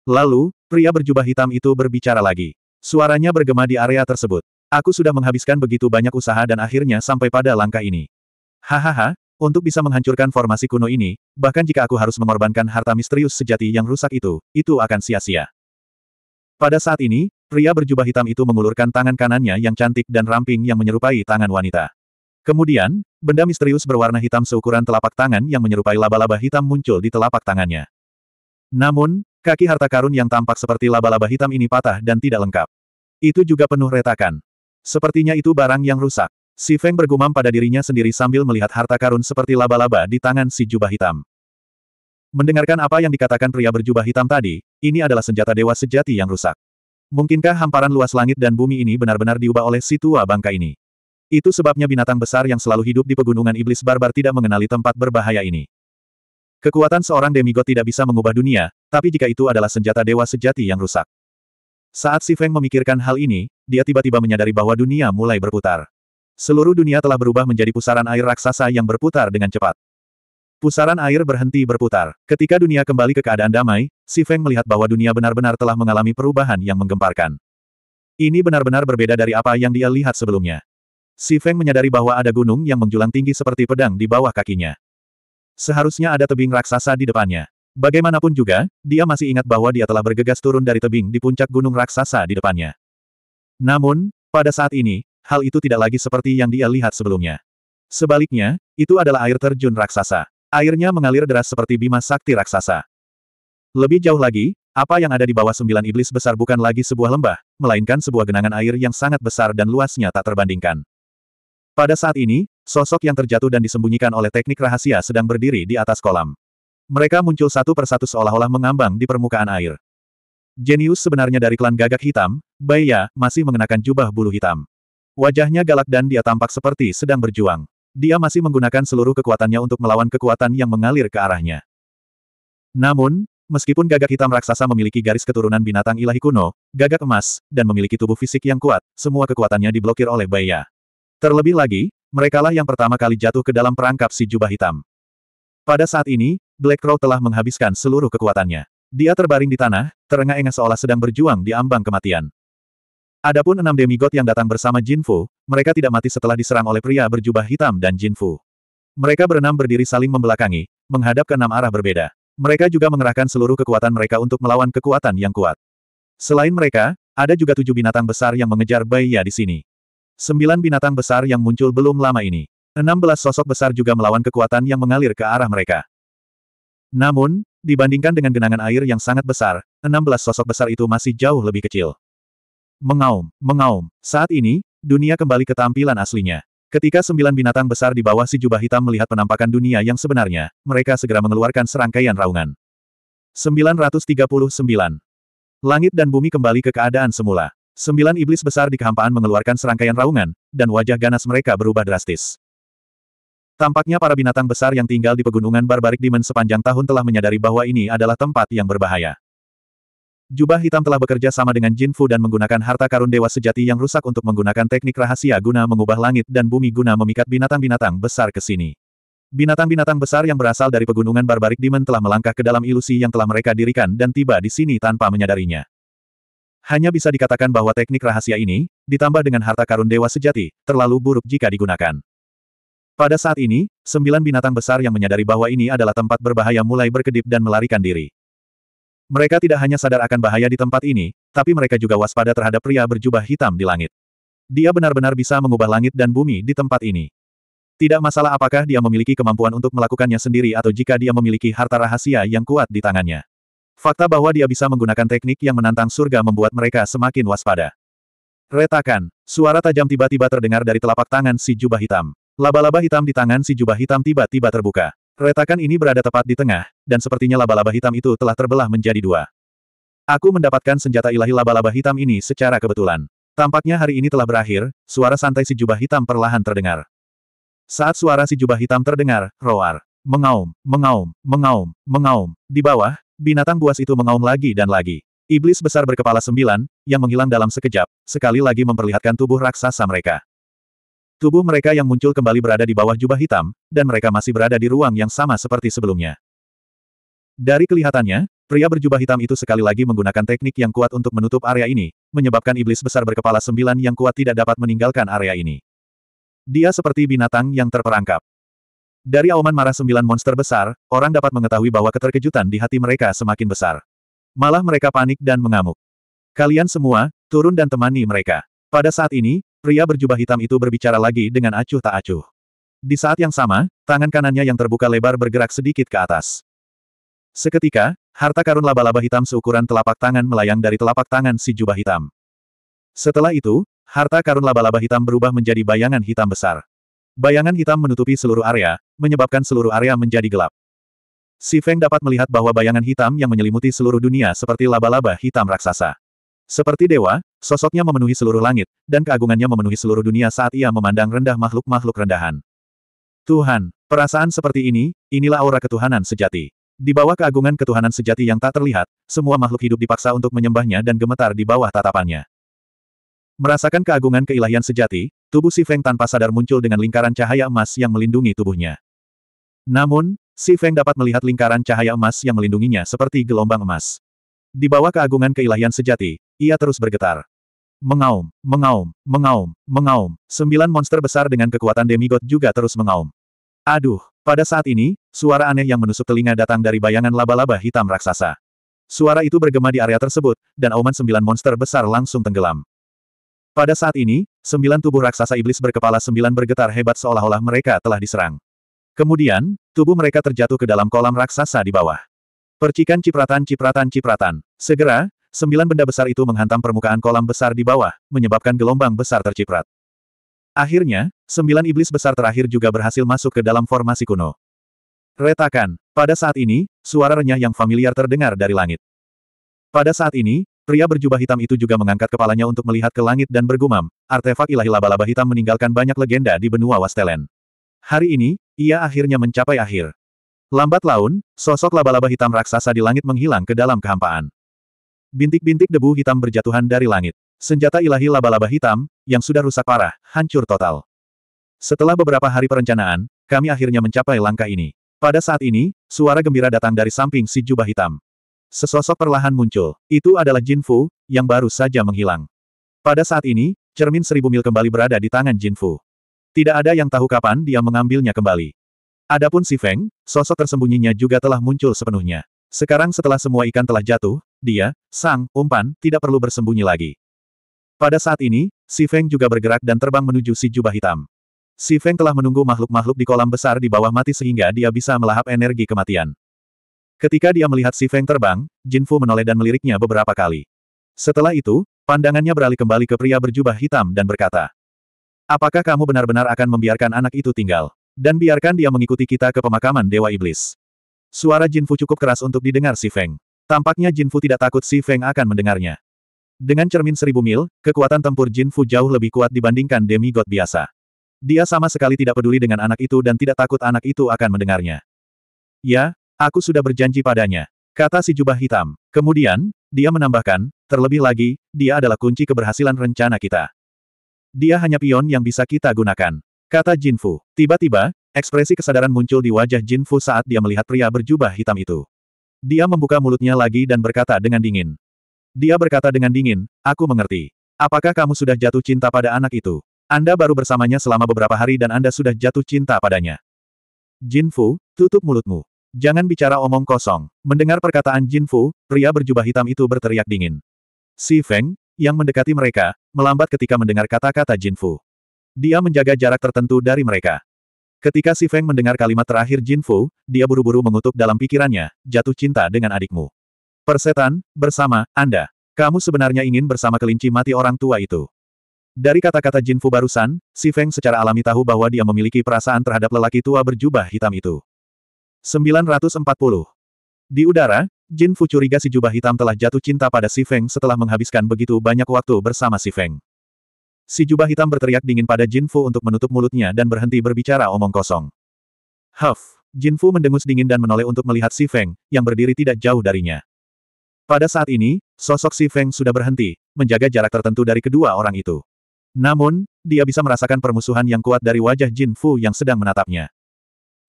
Lalu, pria berjubah hitam itu berbicara lagi. Suaranya bergema di area tersebut. Aku sudah menghabiskan begitu banyak usaha dan akhirnya sampai pada langkah ini. Hahaha, untuk bisa menghancurkan formasi kuno ini, bahkan jika aku harus mengorbankan harta misterius sejati yang rusak itu, itu akan sia-sia. Pada saat ini, pria berjubah hitam itu mengulurkan tangan kanannya yang cantik dan ramping yang menyerupai tangan wanita. Kemudian, benda misterius berwarna hitam seukuran telapak tangan yang menyerupai laba-laba hitam muncul di telapak tangannya. Namun, Kaki harta karun yang tampak seperti laba-laba hitam ini patah dan tidak lengkap. Itu juga penuh retakan. Sepertinya itu barang yang rusak. Si Feng bergumam pada dirinya sendiri sambil melihat harta karun seperti laba-laba di tangan si jubah hitam. Mendengarkan apa yang dikatakan pria berjubah hitam tadi, ini adalah senjata dewa sejati yang rusak. Mungkinkah hamparan luas langit dan bumi ini benar-benar diubah oleh si tua bangka ini? Itu sebabnya binatang besar yang selalu hidup di pegunungan iblis barbar tidak mengenali tempat berbahaya ini. Kekuatan seorang demigod tidak bisa mengubah dunia, tapi jika itu adalah senjata dewa sejati yang rusak. Saat Si Feng memikirkan hal ini, dia tiba-tiba menyadari bahwa dunia mulai berputar. Seluruh dunia telah berubah menjadi pusaran air raksasa yang berputar dengan cepat. Pusaran air berhenti berputar. Ketika dunia kembali ke keadaan damai, Si Feng melihat bahwa dunia benar-benar telah mengalami perubahan yang menggemparkan. Ini benar-benar berbeda dari apa yang dia lihat sebelumnya. Si Feng menyadari bahwa ada gunung yang menjulang tinggi seperti pedang di bawah kakinya. Seharusnya ada tebing raksasa di depannya. Bagaimanapun juga, dia masih ingat bahwa dia telah bergegas turun dari tebing di puncak gunung raksasa di depannya. Namun, pada saat ini, hal itu tidak lagi seperti yang dia lihat sebelumnya. Sebaliknya, itu adalah air terjun raksasa. Airnya mengalir deras seperti bima sakti raksasa. Lebih jauh lagi, apa yang ada di bawah sembilan iblis besar bukan lagi sebuah lembah, melainkan sebuah genangan air yang sangat besar dan luasnya tak terbandingkan. Pada saat ini, Sosok yang terjatuh dan disembunyikan oleh teknik rahasia sedang berdiri di atas kolam. Mereka muncul satu persatu seolah-olah mengambang di permukaan air. Jenius sebenarnya dari klan gagak hitam, Baya masih mengenakan jubah bulu hitam. Wajahnya galak dan dia tampak seperti sedang berjuang. Dia masih menggunakan seluruh kekuatannya untuk melawan kekuatan yang mengalir ke arahnya. Namun, Meskipun gagak hitam raksasa memiliki garis keturunan binatang ilahi kuno, gagak emas, dan memiliki tubuh fisik yang kuat, semua kekuatannya diblokir oleh Baya. Terlebih lagi, Merekalah yang pertama kali jatuh ke dalam perangkap si jubah hitam. Pada saat ini, Black Crow telah menghabiskan seluruh kekuatannya. Dia terbaring di tanah, terengah-engah seolah sedang berjuang di ambang kematian. Adapun enam demigod yang datang bersama Jin Fu, mereka tidak mati setelah diserang oleh pria berjubah hitam dan Jin Fu. Mereka berenam berdiri saling membelakangi, menghadap ke enam arah berbeda. Mereka juga mengerahkan seluruh kekuatan mereka untuk melawan kekuatan yang kuat. Selain mereka, ada juga tujuh binatang besar yang mengejar Bai Ya di sini. Sembilan binatang besar yang muncul belum lama ini. Enam belas sosok besar juga melawan kekuatan yang mengalir ke arah mereka. Namun, dibandingkan dengan genangan air yang sangat besar, enam belas sosok besar itu masih jauh lebih kecil. Mengaum, mengaum. Saat ini, dunia kembali ke tampilan aslinya. Ketika sembilan binatang besar di bawah si jubah hitam melihat penampakan dunia yang sebenarnya, mereka segera mengeluarkan serangkaian raungan. 939. Langit dan bumi kembali ke keadaan semula. Sembilan iblis besar di kehampaan mengeluarkan serangkaian raungan, dan wajah ganas mereka berubah drastis. Tampaknya para binatang besar yang tinggal di pegunungan barbarik Dimen sepanjang tahun telah menyadari bahwa ini adalah tempat yang berbahaya. Jubah hitam telah bekerja sama dengan Jin Fu dan menggunakan harta karun dewa sejati yang rusak untuk menggunakan teknik rahasia guna mengubah langit dan bumi guna memikat binatang-binatang besar ke sini. Binatang-binatang besar yang berasal dari pegunungan barbarik Dimen telah melangkah ke dalam ilusi yang telah mereka dirikan dan tiba di sini tanpa menyadarinya. Hanya bisa dikatakan bahwa teknik rahasia ini, ditambah dengan harta karun dewa sejati, terlalu buruk jika digunakan. Pada saat ini, sembilan binatang besar yang menyadari bahwa ini adalah tempat berbahaya mulai berkedip dan melarikan diri. Mereka tidak hanya sadar akan bahaya di tempat ini, tapi mereka juga waspada terhadap pria berjubah hitam di langit. Dia benar-benar bisa mengubah langit dan bumi di tempat ini. Tidak masalah apakah dia memiliki kemampuan untuk melakukannya sendiri atau jika dia memiliki harta rahasia yang kuat di tangannya. Fakta bahwa dia bisa menggunakan teknik yang menantang surga membuat mereka semakin waspada. Retakan. Suara tajam tiba-tiba terdengar dari telapak tangan si jubah hitam. Laba-laba hitam di tangan si jubah hitam tiba-tiba terbuka. Retakan ini berada tepat di tengah, dan sepertinya laba-laba hitam itu telah terbelah menjadi dua. Aku mendapatkan senjata ilahi laba-laba hitam ini secara kebetulan. Tampaknya hari ini telah berakhir, suara santai si jubah hitam perlahan terdengar. Saat suara si jubah hitam terdengar, roar. Mengaum, mengaum, mengaum, mengaum. Di bawah, Binatang buas itu mengaum lagi dan lagi. Iblis besar berkepala sembilan, yang menghilang dalam sekejap, sekali lagi memperlihatkan tubuh raksasa mereka. Tubuh mereka yang muncul kembali berada di bawah jubah hitam, dan mereka masih berada di ruang yang sama seperti sebelumnya. Dari kelihatannya, pria berjubah hitam itu sekali lagi menggunakan teknik yang kuat untuk menutup area ini, menyebabkan iblis besar berkepala sembilan yang kuat tidak dapat meninggalkan area ini. Dia seperti binatang yang terperangkap. Dari auman marah sembilan monster besar, orang dapat mengetahui bahwa keterkejutan di hati mereka semakin besar. Malah mereka panik dan mengamuk. Kalian semua, turun dan temani mereka. Pada saat ini, pria berjubah hitam itu berbicara lagi dengan acuh tak acuh. Di saat yang sama, tangan kanannya yang terbuka lebar bergerak sedikit ke atas. Seketika, harta karun laba-laba hitam seukuran telapak tangan melayang dari telapak tangan si jubah hitam. Setelah itu, harta karun laba-laba hitam berubah menjadi bayangan hitam besar. Bayangan hitam menutupi seluruh area, menyebabkan seluruh area menjadi gelap. Si Feng dapat melihat bahwa bayangan hitam yang menyelimuti seluruh dunia seperti laba-laba hitam raksasa. Seperti dewa, sosoknya memenuhi seluruh langit, dan keagungannya memenuhi seluruh dunia saat ia memandang rendah makhluk-makhluk rendahan. Tuhan, perasaan seperti ini, inilah aura ketuhanan sejati. Di bawah keagungan ketuhanan sejati yang tak terlihat, semua makhluk hidup dipaksa untuk menyembahnya dan gemetar di bawah tatapannya. Merasakan keagungan keilahian sejati, tubuh Si Feng tanpa sadar muncul dengan lingkaran cahaya emas yang melindungi tubuhnya. Namun, Si Feng dapat melihat lingkaran cahaya emas yang melindunginya seperti gelombang emas. Di bawah keagungan keilahian sejati, ia terus bergetar. Mengaum, mengaum, mengaum, mengaum, sembilan monster besar dengan kekuatan demigod juga terus mengaum. Aduh, pada saat ini, suara aneh yang menusuk telinga datang dari bayangan laba-laba hitam raksasa. Suara itu bergema di area tersebut, dan auman sembilan monster besar langsung tenggelam. Pada saat ini, sembilan tubuh raksasa iblis berkepala sembilan bergetar hebat seolah-olah mereka telah diserang. Kemudian, tubuh mereka terjatuh ke dalam kolam raksasa di bawah. Percikan cipratan-cipratan-cipratan. Segera, sembilan benda besar itu menghantam permukaan kolam besar di bawah, menyebabkan gelombang besar terciprat. Akhirnya, sembilan iblis besar terakhir juga berhasil masuk ke dalam formasi kuno. Retakan. Pada saat ini, suara renyah yang familiar terdengar dari langit. Pada saat ini, Pria berjubah hitam itu juga mengangkat kepalanya untuk melihat ke langit dan bergumam, artefak ilahi laba-laba hitam meninggalkan banyak legenda di benua Wastelen. Hari ini, ia akhirnya mencapai akhir. Lambat laun, sosok laba-laba hitam raksasa di langit menghilang ke dalam kehampaan. Bintik-bintik debu hitam berjatuhan dari langit. Senjata ilahi laba-laba hitam, yang sudah rusak parah, hancur total. Setelah beberapa hari perencanaan, kami akhirnya mencapai langkah ini. Pada saat ini, suara gembira datang dari samping si jubah hitam. Sesosok perlahan muncul. Itu adalah Jin Fu, yang baru saja menghilang. Pada saat ini, cermin seribu mil kembali berada di tangan Jin Fu. Tidak ada yang tahu kapan dia mengambilnya kembali. Adapun si Feng, sosok tersembunyinya juga telah muncul sepenuhnya. Sekarang setelah semua ikan telah jatuh, dia, sang, umpan, tidak perlu bersembunyi lagi. Pada saat ini, si Feng juga bergerak dan terbang menuju si jubah hitam. Si Feng telah menunggu makhluk-makhluk di kolam besar di bawah mati sehingga dia bisa melahap energi kematian. Ketika dia melihat si Feng terbang, Jin Fu menoleh dan meliriknya beberapa kali. Setelah itu, pandangannya beralih kembali ke pria berjubah hitam dan berkata, Apakah kamu benar-benar akan membiarkan anak itu tinggal? Dan biarkan dia mengikuti kita ke pemakaman Dewa Iblis. Suara Jin Fu cukup keras untuk didengar si Feng. Tampaknya Jin Fu tidak takut si Feng akan mendengarnya. Dengan cermin seribu mil, kekuatan tempur Jin Fu jauh lebih kuat dibandingkan demi god biasa. Dia sama sekali tidak peduli dengan anak itu dan tidak takut anak itu akan mendengarnya. Ya, Aku sudah berjanji padanya. Kata si jubah hitam. Kemudian, dia menambahkan, terlebih lagi, dia adalah kunci keberhasilan rencana kita. Dia hanya pion yang bisa kita gunakan. Kata Jinfu. Tiba-tiba, ekspresi kesadaran muncul di wajah Jinfu saat dia melihat pria berjubah hitam itu. Dia membuka mulutnya lagi dan berkata dengan dingin. Dia berkata dengan dingin, aku mengerti. Apakah kamu sudah jatuh cinta pada anak itu? Anda baru bersamanya selama beberapa hari dan Anda sudah jatuh cinta padanya. Jinfu, tutup mulutmu. Jangan bicara omong kosong. Mendengar perkataan Jin Fu, pria berjubah hitam itu berteriak dingin. Si Feng, yang mendekati mereka, melambat ketika mendengar kata-kata Jin Fu. Dia menjaga jarak tertentu dari mereka. Ketika Si Feng mendengar kalimat terakhir Jin Fu, dia buru-buru mengutuk dalam pikirannya, jatuh cinta dengan adikmu. Persetan, bersama, Anda. Kamu sebenarnya ingin bersama kelinci mati orang tua itu. Dari kata-kata Jin Fu barusan, Si Feng secara alami tahu bahwa dia memiliki perasaan terhadap lelaki tua berjubah hitam itu. 940. Di udara, Jin Fu curiga si jubah hitam telah jatuh cinta pada Si Feng setelah menghabiskan begitu banyak waktu bersama Si Feng. Si jubah hitam berteriak dingin pada Jin Fu untuk menutup mulutnya dan berhenti berbicara omong kosong. Huff! Jin Fu mendengus dingin dan menoleh untuk melihat Si Feng, yang berdiri tidak jauh darinya. Pada saat ini, sosok Si Feng sudah berhenti, menjaga jarak tertentu dari kedua orang itu. Namun, dia bisa merasakan permusuhan yang kuat dari wajah Jin Fu yang sedang menatapnya.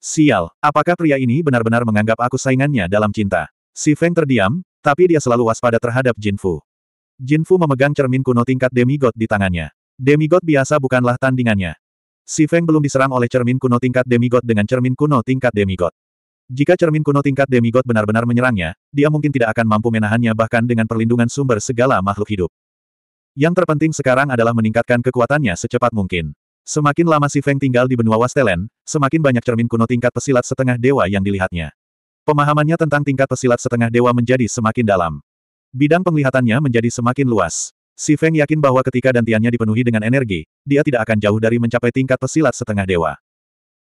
Sial, apakah pria ini benar-benar menganggap aku saingannya dalam cinta? Si Feng terdiam, tapi dia selalu waspada terhadap Jin Fu. Jin Fu memegang cermin kuno tingkat demigod di tangannya. Demigod biasa bukanlah tandingannya. Si Feng belum diserang oleh cermin kuno tingkat demigod dengan cermin kuno tingkat demigod. Jika cermin kuno tingkat demigod benar-benar menyerangnya, dia mungkin tidak akan mampu menahannya bahkan dengan perlindungan sumber segala makhluk hidup. Yang terpenting sekarang adalah meningkatkan kekuatannya secepat mungkin. Semakin lama si Feng tinggal di benua Wastelen, semakin banyak cermin kuno tingkat pesilat setengah dewa yang dilihatnya. Pemahamannya tentang tingkat pesilat setengah dewa menjadi semakin dalam. Bidang penglihatannya menjadi semakin luas. Si Feng yakin bahwa ketika dantiannya dipenuhi dengan energi, dia tidak akan jauh dari mencapai tingkat pesilat setengah dewa.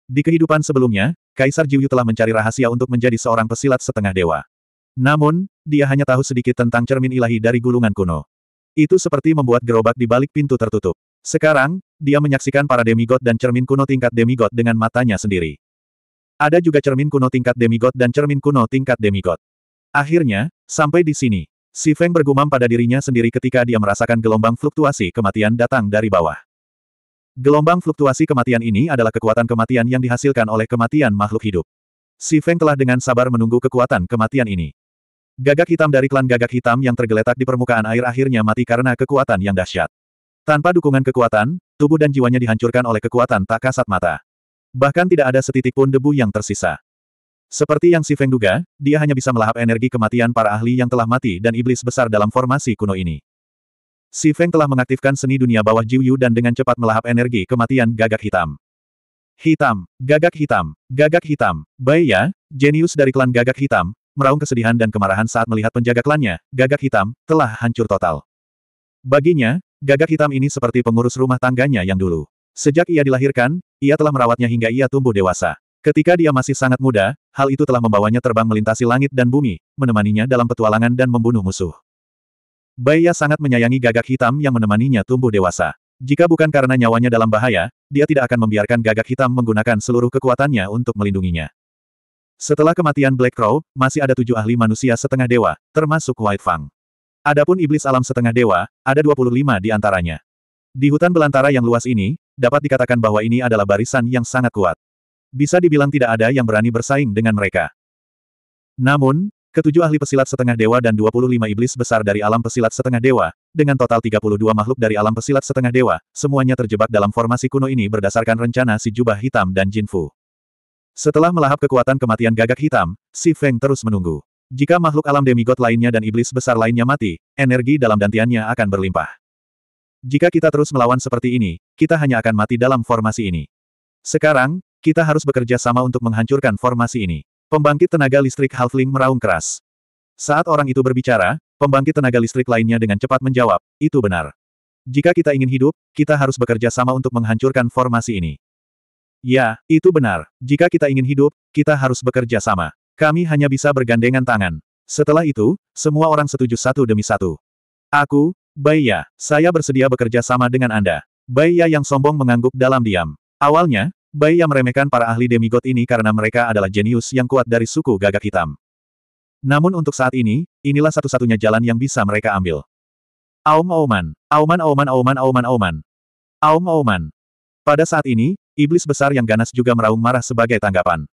Di kehidupan sebelumnya, Kaisar Jiuyu telah mencari rahasia untuk menjadi seorang pesilat setengah dewa. Namun, dia hanya tahu sedikit tentang cermin ilahi dari gulungan kuno. Itu seperti membuat gerobak di balik pintu tertutup. Sekarang, dia menyaksikan para demigod dan cermin kuno tingkat demigod dengan matanya sendiri. Ada juga cermin kuno tingkat demigod dan cermin kuno tingkat demigod. Akhirnya, sampai di sini. Si Feng bergumam pada dirinya sendiri ketika dia merasakan gelombang fluktuasi kematian datang dari bawah. Gelombang fluktuasi kematian ini adalah kekuatan kematian yang dihasilkan oleh kematian makhluk hidup. Si Feng telah dengan sabar menunggu kekuatan kematian ini. Gagak hitam dari klan gagak hitam yang tergeletak di permukaan air akhirnya mati karena kekuatan yang dahsyat. Tanpa dukungan kekuatan, tubuh dan jiwanya dihancurkan oleh kekuatan tak kasat mata. Bahkan tidak ada setitik pun debu yang tersisa. Seperti yang si Feng duga, dia hanya bisa melahap energi kematian para ahli yang telah mati dan iblis besar dalam formasi kuno ini. Si Feng telah mengaktifkan seni dunia bawah Jiu Yu dan dengan cepat melahap energi kematian gagak hitam. Hitam, gagak hitam, gagak hitam. Bai Ya, jenius dari klan gagak hitam, meraung kesedihan dan kemarahan saat melihat penjaga klannya, gagak hitam, telah hancur total. Baginya, Gagak hitam ini seperti pengurus rumah tangganya yang dulu. Sejak ia dilahirkan, ia telah merawatnya hingga ia tumbuh dewasa. Ketika dia masih sangat muda, hal itu telah membawanya terbang melintasi langit dan bumi, menemaninya dalam petualangan dan membunuh musuh. Baiya sangat menyayangi gagak hitam yang menemaninya tumbuh dewasa. Jika bukan karena nyawanya dalam bahaya, dia tidak akan membiarkan gagak hitam menggunakan seluruh kekuatannya untuk melindunginya. Setelah kematian Black Crow, masih ada tujuh ahli manusia setengah dewa, termasuk White Fang. Adapun iblis alam setengah dewa, ada 25 di antaranya. Di hutan belantara yang luas ini, dapat dikatakan bahwa ini adalah barisan yang sangat kuat. Bisa dibilang tidak ada yang berani bersaing dengan mereka. Namun, ketujuh ahli pesilat setengah dewa dan 25 iblis besar dari alam pesilat setengah dewa, dengan total 32 makhluk dari alam pesilat setengah dewa, semuanya terjebak dalam formasi kuno ini berdasarkan rencana si jubah hitam dan Jinfu. Setelah melahap kekuatan kematian gagak hitam, si Feng terus menunggu. Jika makhluk alam demigod lainnya dan iblis besar lainnya mati, energi dalam dantiannya akan berlimpah. Jika kita terus melawan seperti ini, kita hanya akan mati dalam formasi ini. Sekarang, kita harus bekerja sama untuk menghancurkan formasi ini. Pembangkit tenaga listrik Halfling meraung keras. Saat orang itu berbicara, pembangkit tenaga listrik lainnya dengan cepat menjawab, itu benar. Jika kita ingin hidup, kita harus bekerja sama untuk menghancurkan formasi ini. Ya, itu benar. Jika kita ingin hidup, kita harus bekerja sama. Kami hanya bisa bergandengan tangan. Setelah itu, semua orang setuju satu demi satu. Aku, Baiya, saya bersedia bekerja sama dengan Anda. Baiya yang sombong mengangguk dalam diam. Awalnya, Baiya meremehkan para ahli demigod ini karena mereka adalah jenius yang kuat dari suku gagak hitam. Namun untuk saat ini, inilah satu-satunya jalan yang bisa mereka ambil. Aum Auman, Auman Auman Auman Auman Auman. Aum Auman. Pada saat ini, iblis besar yang ganas juga meraung marah sebagai tanggapan.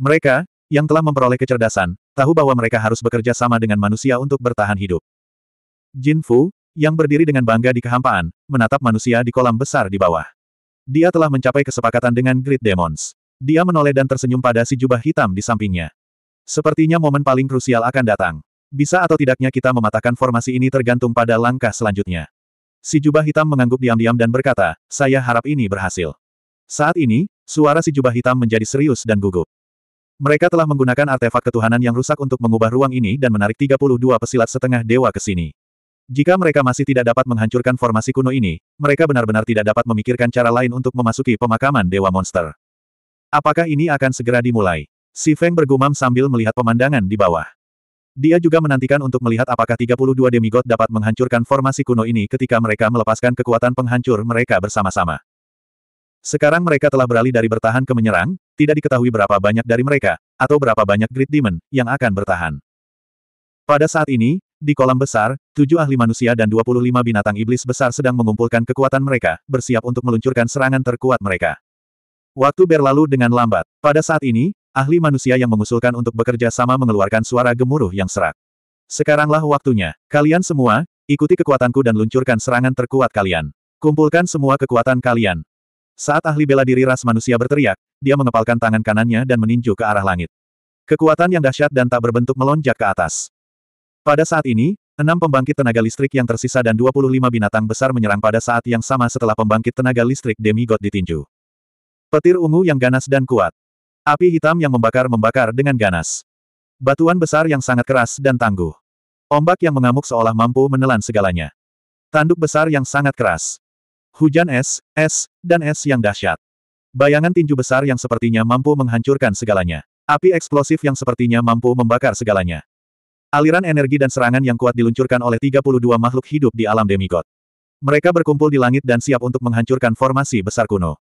Mereka, yang telah memperoleh kecerdasan, tahu bahwa mereka harus bekerja sama dengan manusia untuk bertahan hidup. Jin Fu, yang berdiri dengan bangga di kehampaan, menatap manusia di kolam besar di bawah. Dia telah mencapai kesepakatan dengan Great Demons. Dia menoleh dan tersenyum pada si jubah hitam di sampingnya. Sepertinya momen paling krusial akan datang. Bisa atau tidaknya kita mematahkan formasi ini tergantung pada langkah selanjutnya. Si jubah hitam mengangguk diam-diam dan berkata, saya harap ini berhasil. Saat ini, suara si jubah hitam menjadi serius dan gugup. Mereka telah menggunakan artefak ketuhanan yang rusak untuk mengubah ruang ini dan menarik 32 pesilat setengah dewa ke sini. Jika mereka masih tidak dapat menghancurkan formasi kuno ini, mereka benar-benar tidak dapat memikirkan cara lain untuk memasuki pemakaman dewa monster. Apakah ini akan segera dimulai? Si Feng bergumam sambil melihat pemandangan di bawah. Dia juga menantikan untuk melihat apakah 32 demigod dapat menghancurkan formasi kuno ini ketika mereka melepaskan kekuatan penghancur mereka bersama-sama. Sekarang mereka telah beralih dari bertahan ke menyerang, tidak diketahui berapa banyak dari mereka, atau berapa banyak Great Demon, yang akan bertahan. Pada saat ini, di kolam besar, tujuh ahli manusia dan 25 binatang iblis besar sedang mengumpulkan kekuatan mereka, bersiap untuk meluncurkan serangan terkuat mereka. Waktu berlalu dengan lambat. Pada saat ini, ahli manusia yang mengusulkan untuk bekerja sama mengeluarkan suara gemuruh yang serak. Sekaranglah waktunya. Kalian semua, ikuti kekuatanku dan luncurkan serangan terkuat kalian. Kumpulkan semua kekuatan kalian. Saat ahli bela diri ras manusia berteriak, dia mengepalkan tangan kanannya dan meninju ke arah langit. Kekuatan yang dahsyat dan tak berbentuk melonjak ke atas. Pada saat ini, enam pembangkit tenaga listrik yang tersisa dan 25 binatang besar menyerang pada saat yang sama setelah pembangkit tenaga listrik demigod ditinju. Petir ungu yang ganas dan kuat. Api hitam yang membakar-membakar dengan ganas. Batuan besar yang sangat keras dan tangguh. Ombak yang mengamuk seolah mampu menelan segalanya. Tanduk besar yang sangat keras. Hujan es, es, dan es yang dahsyat. Bayangan tinju besar yang sepertinya mampu menghancurkan segalanya. Api eksplosif yang sepertinya mampu membakar segalanya. Aliran energi dan serangan yang kuat diluncurkan oleh 32 makhluk hidup di alam demigod. Mereka berkumpul di langit dan siap untuk menghancurkan formasi besar kuno.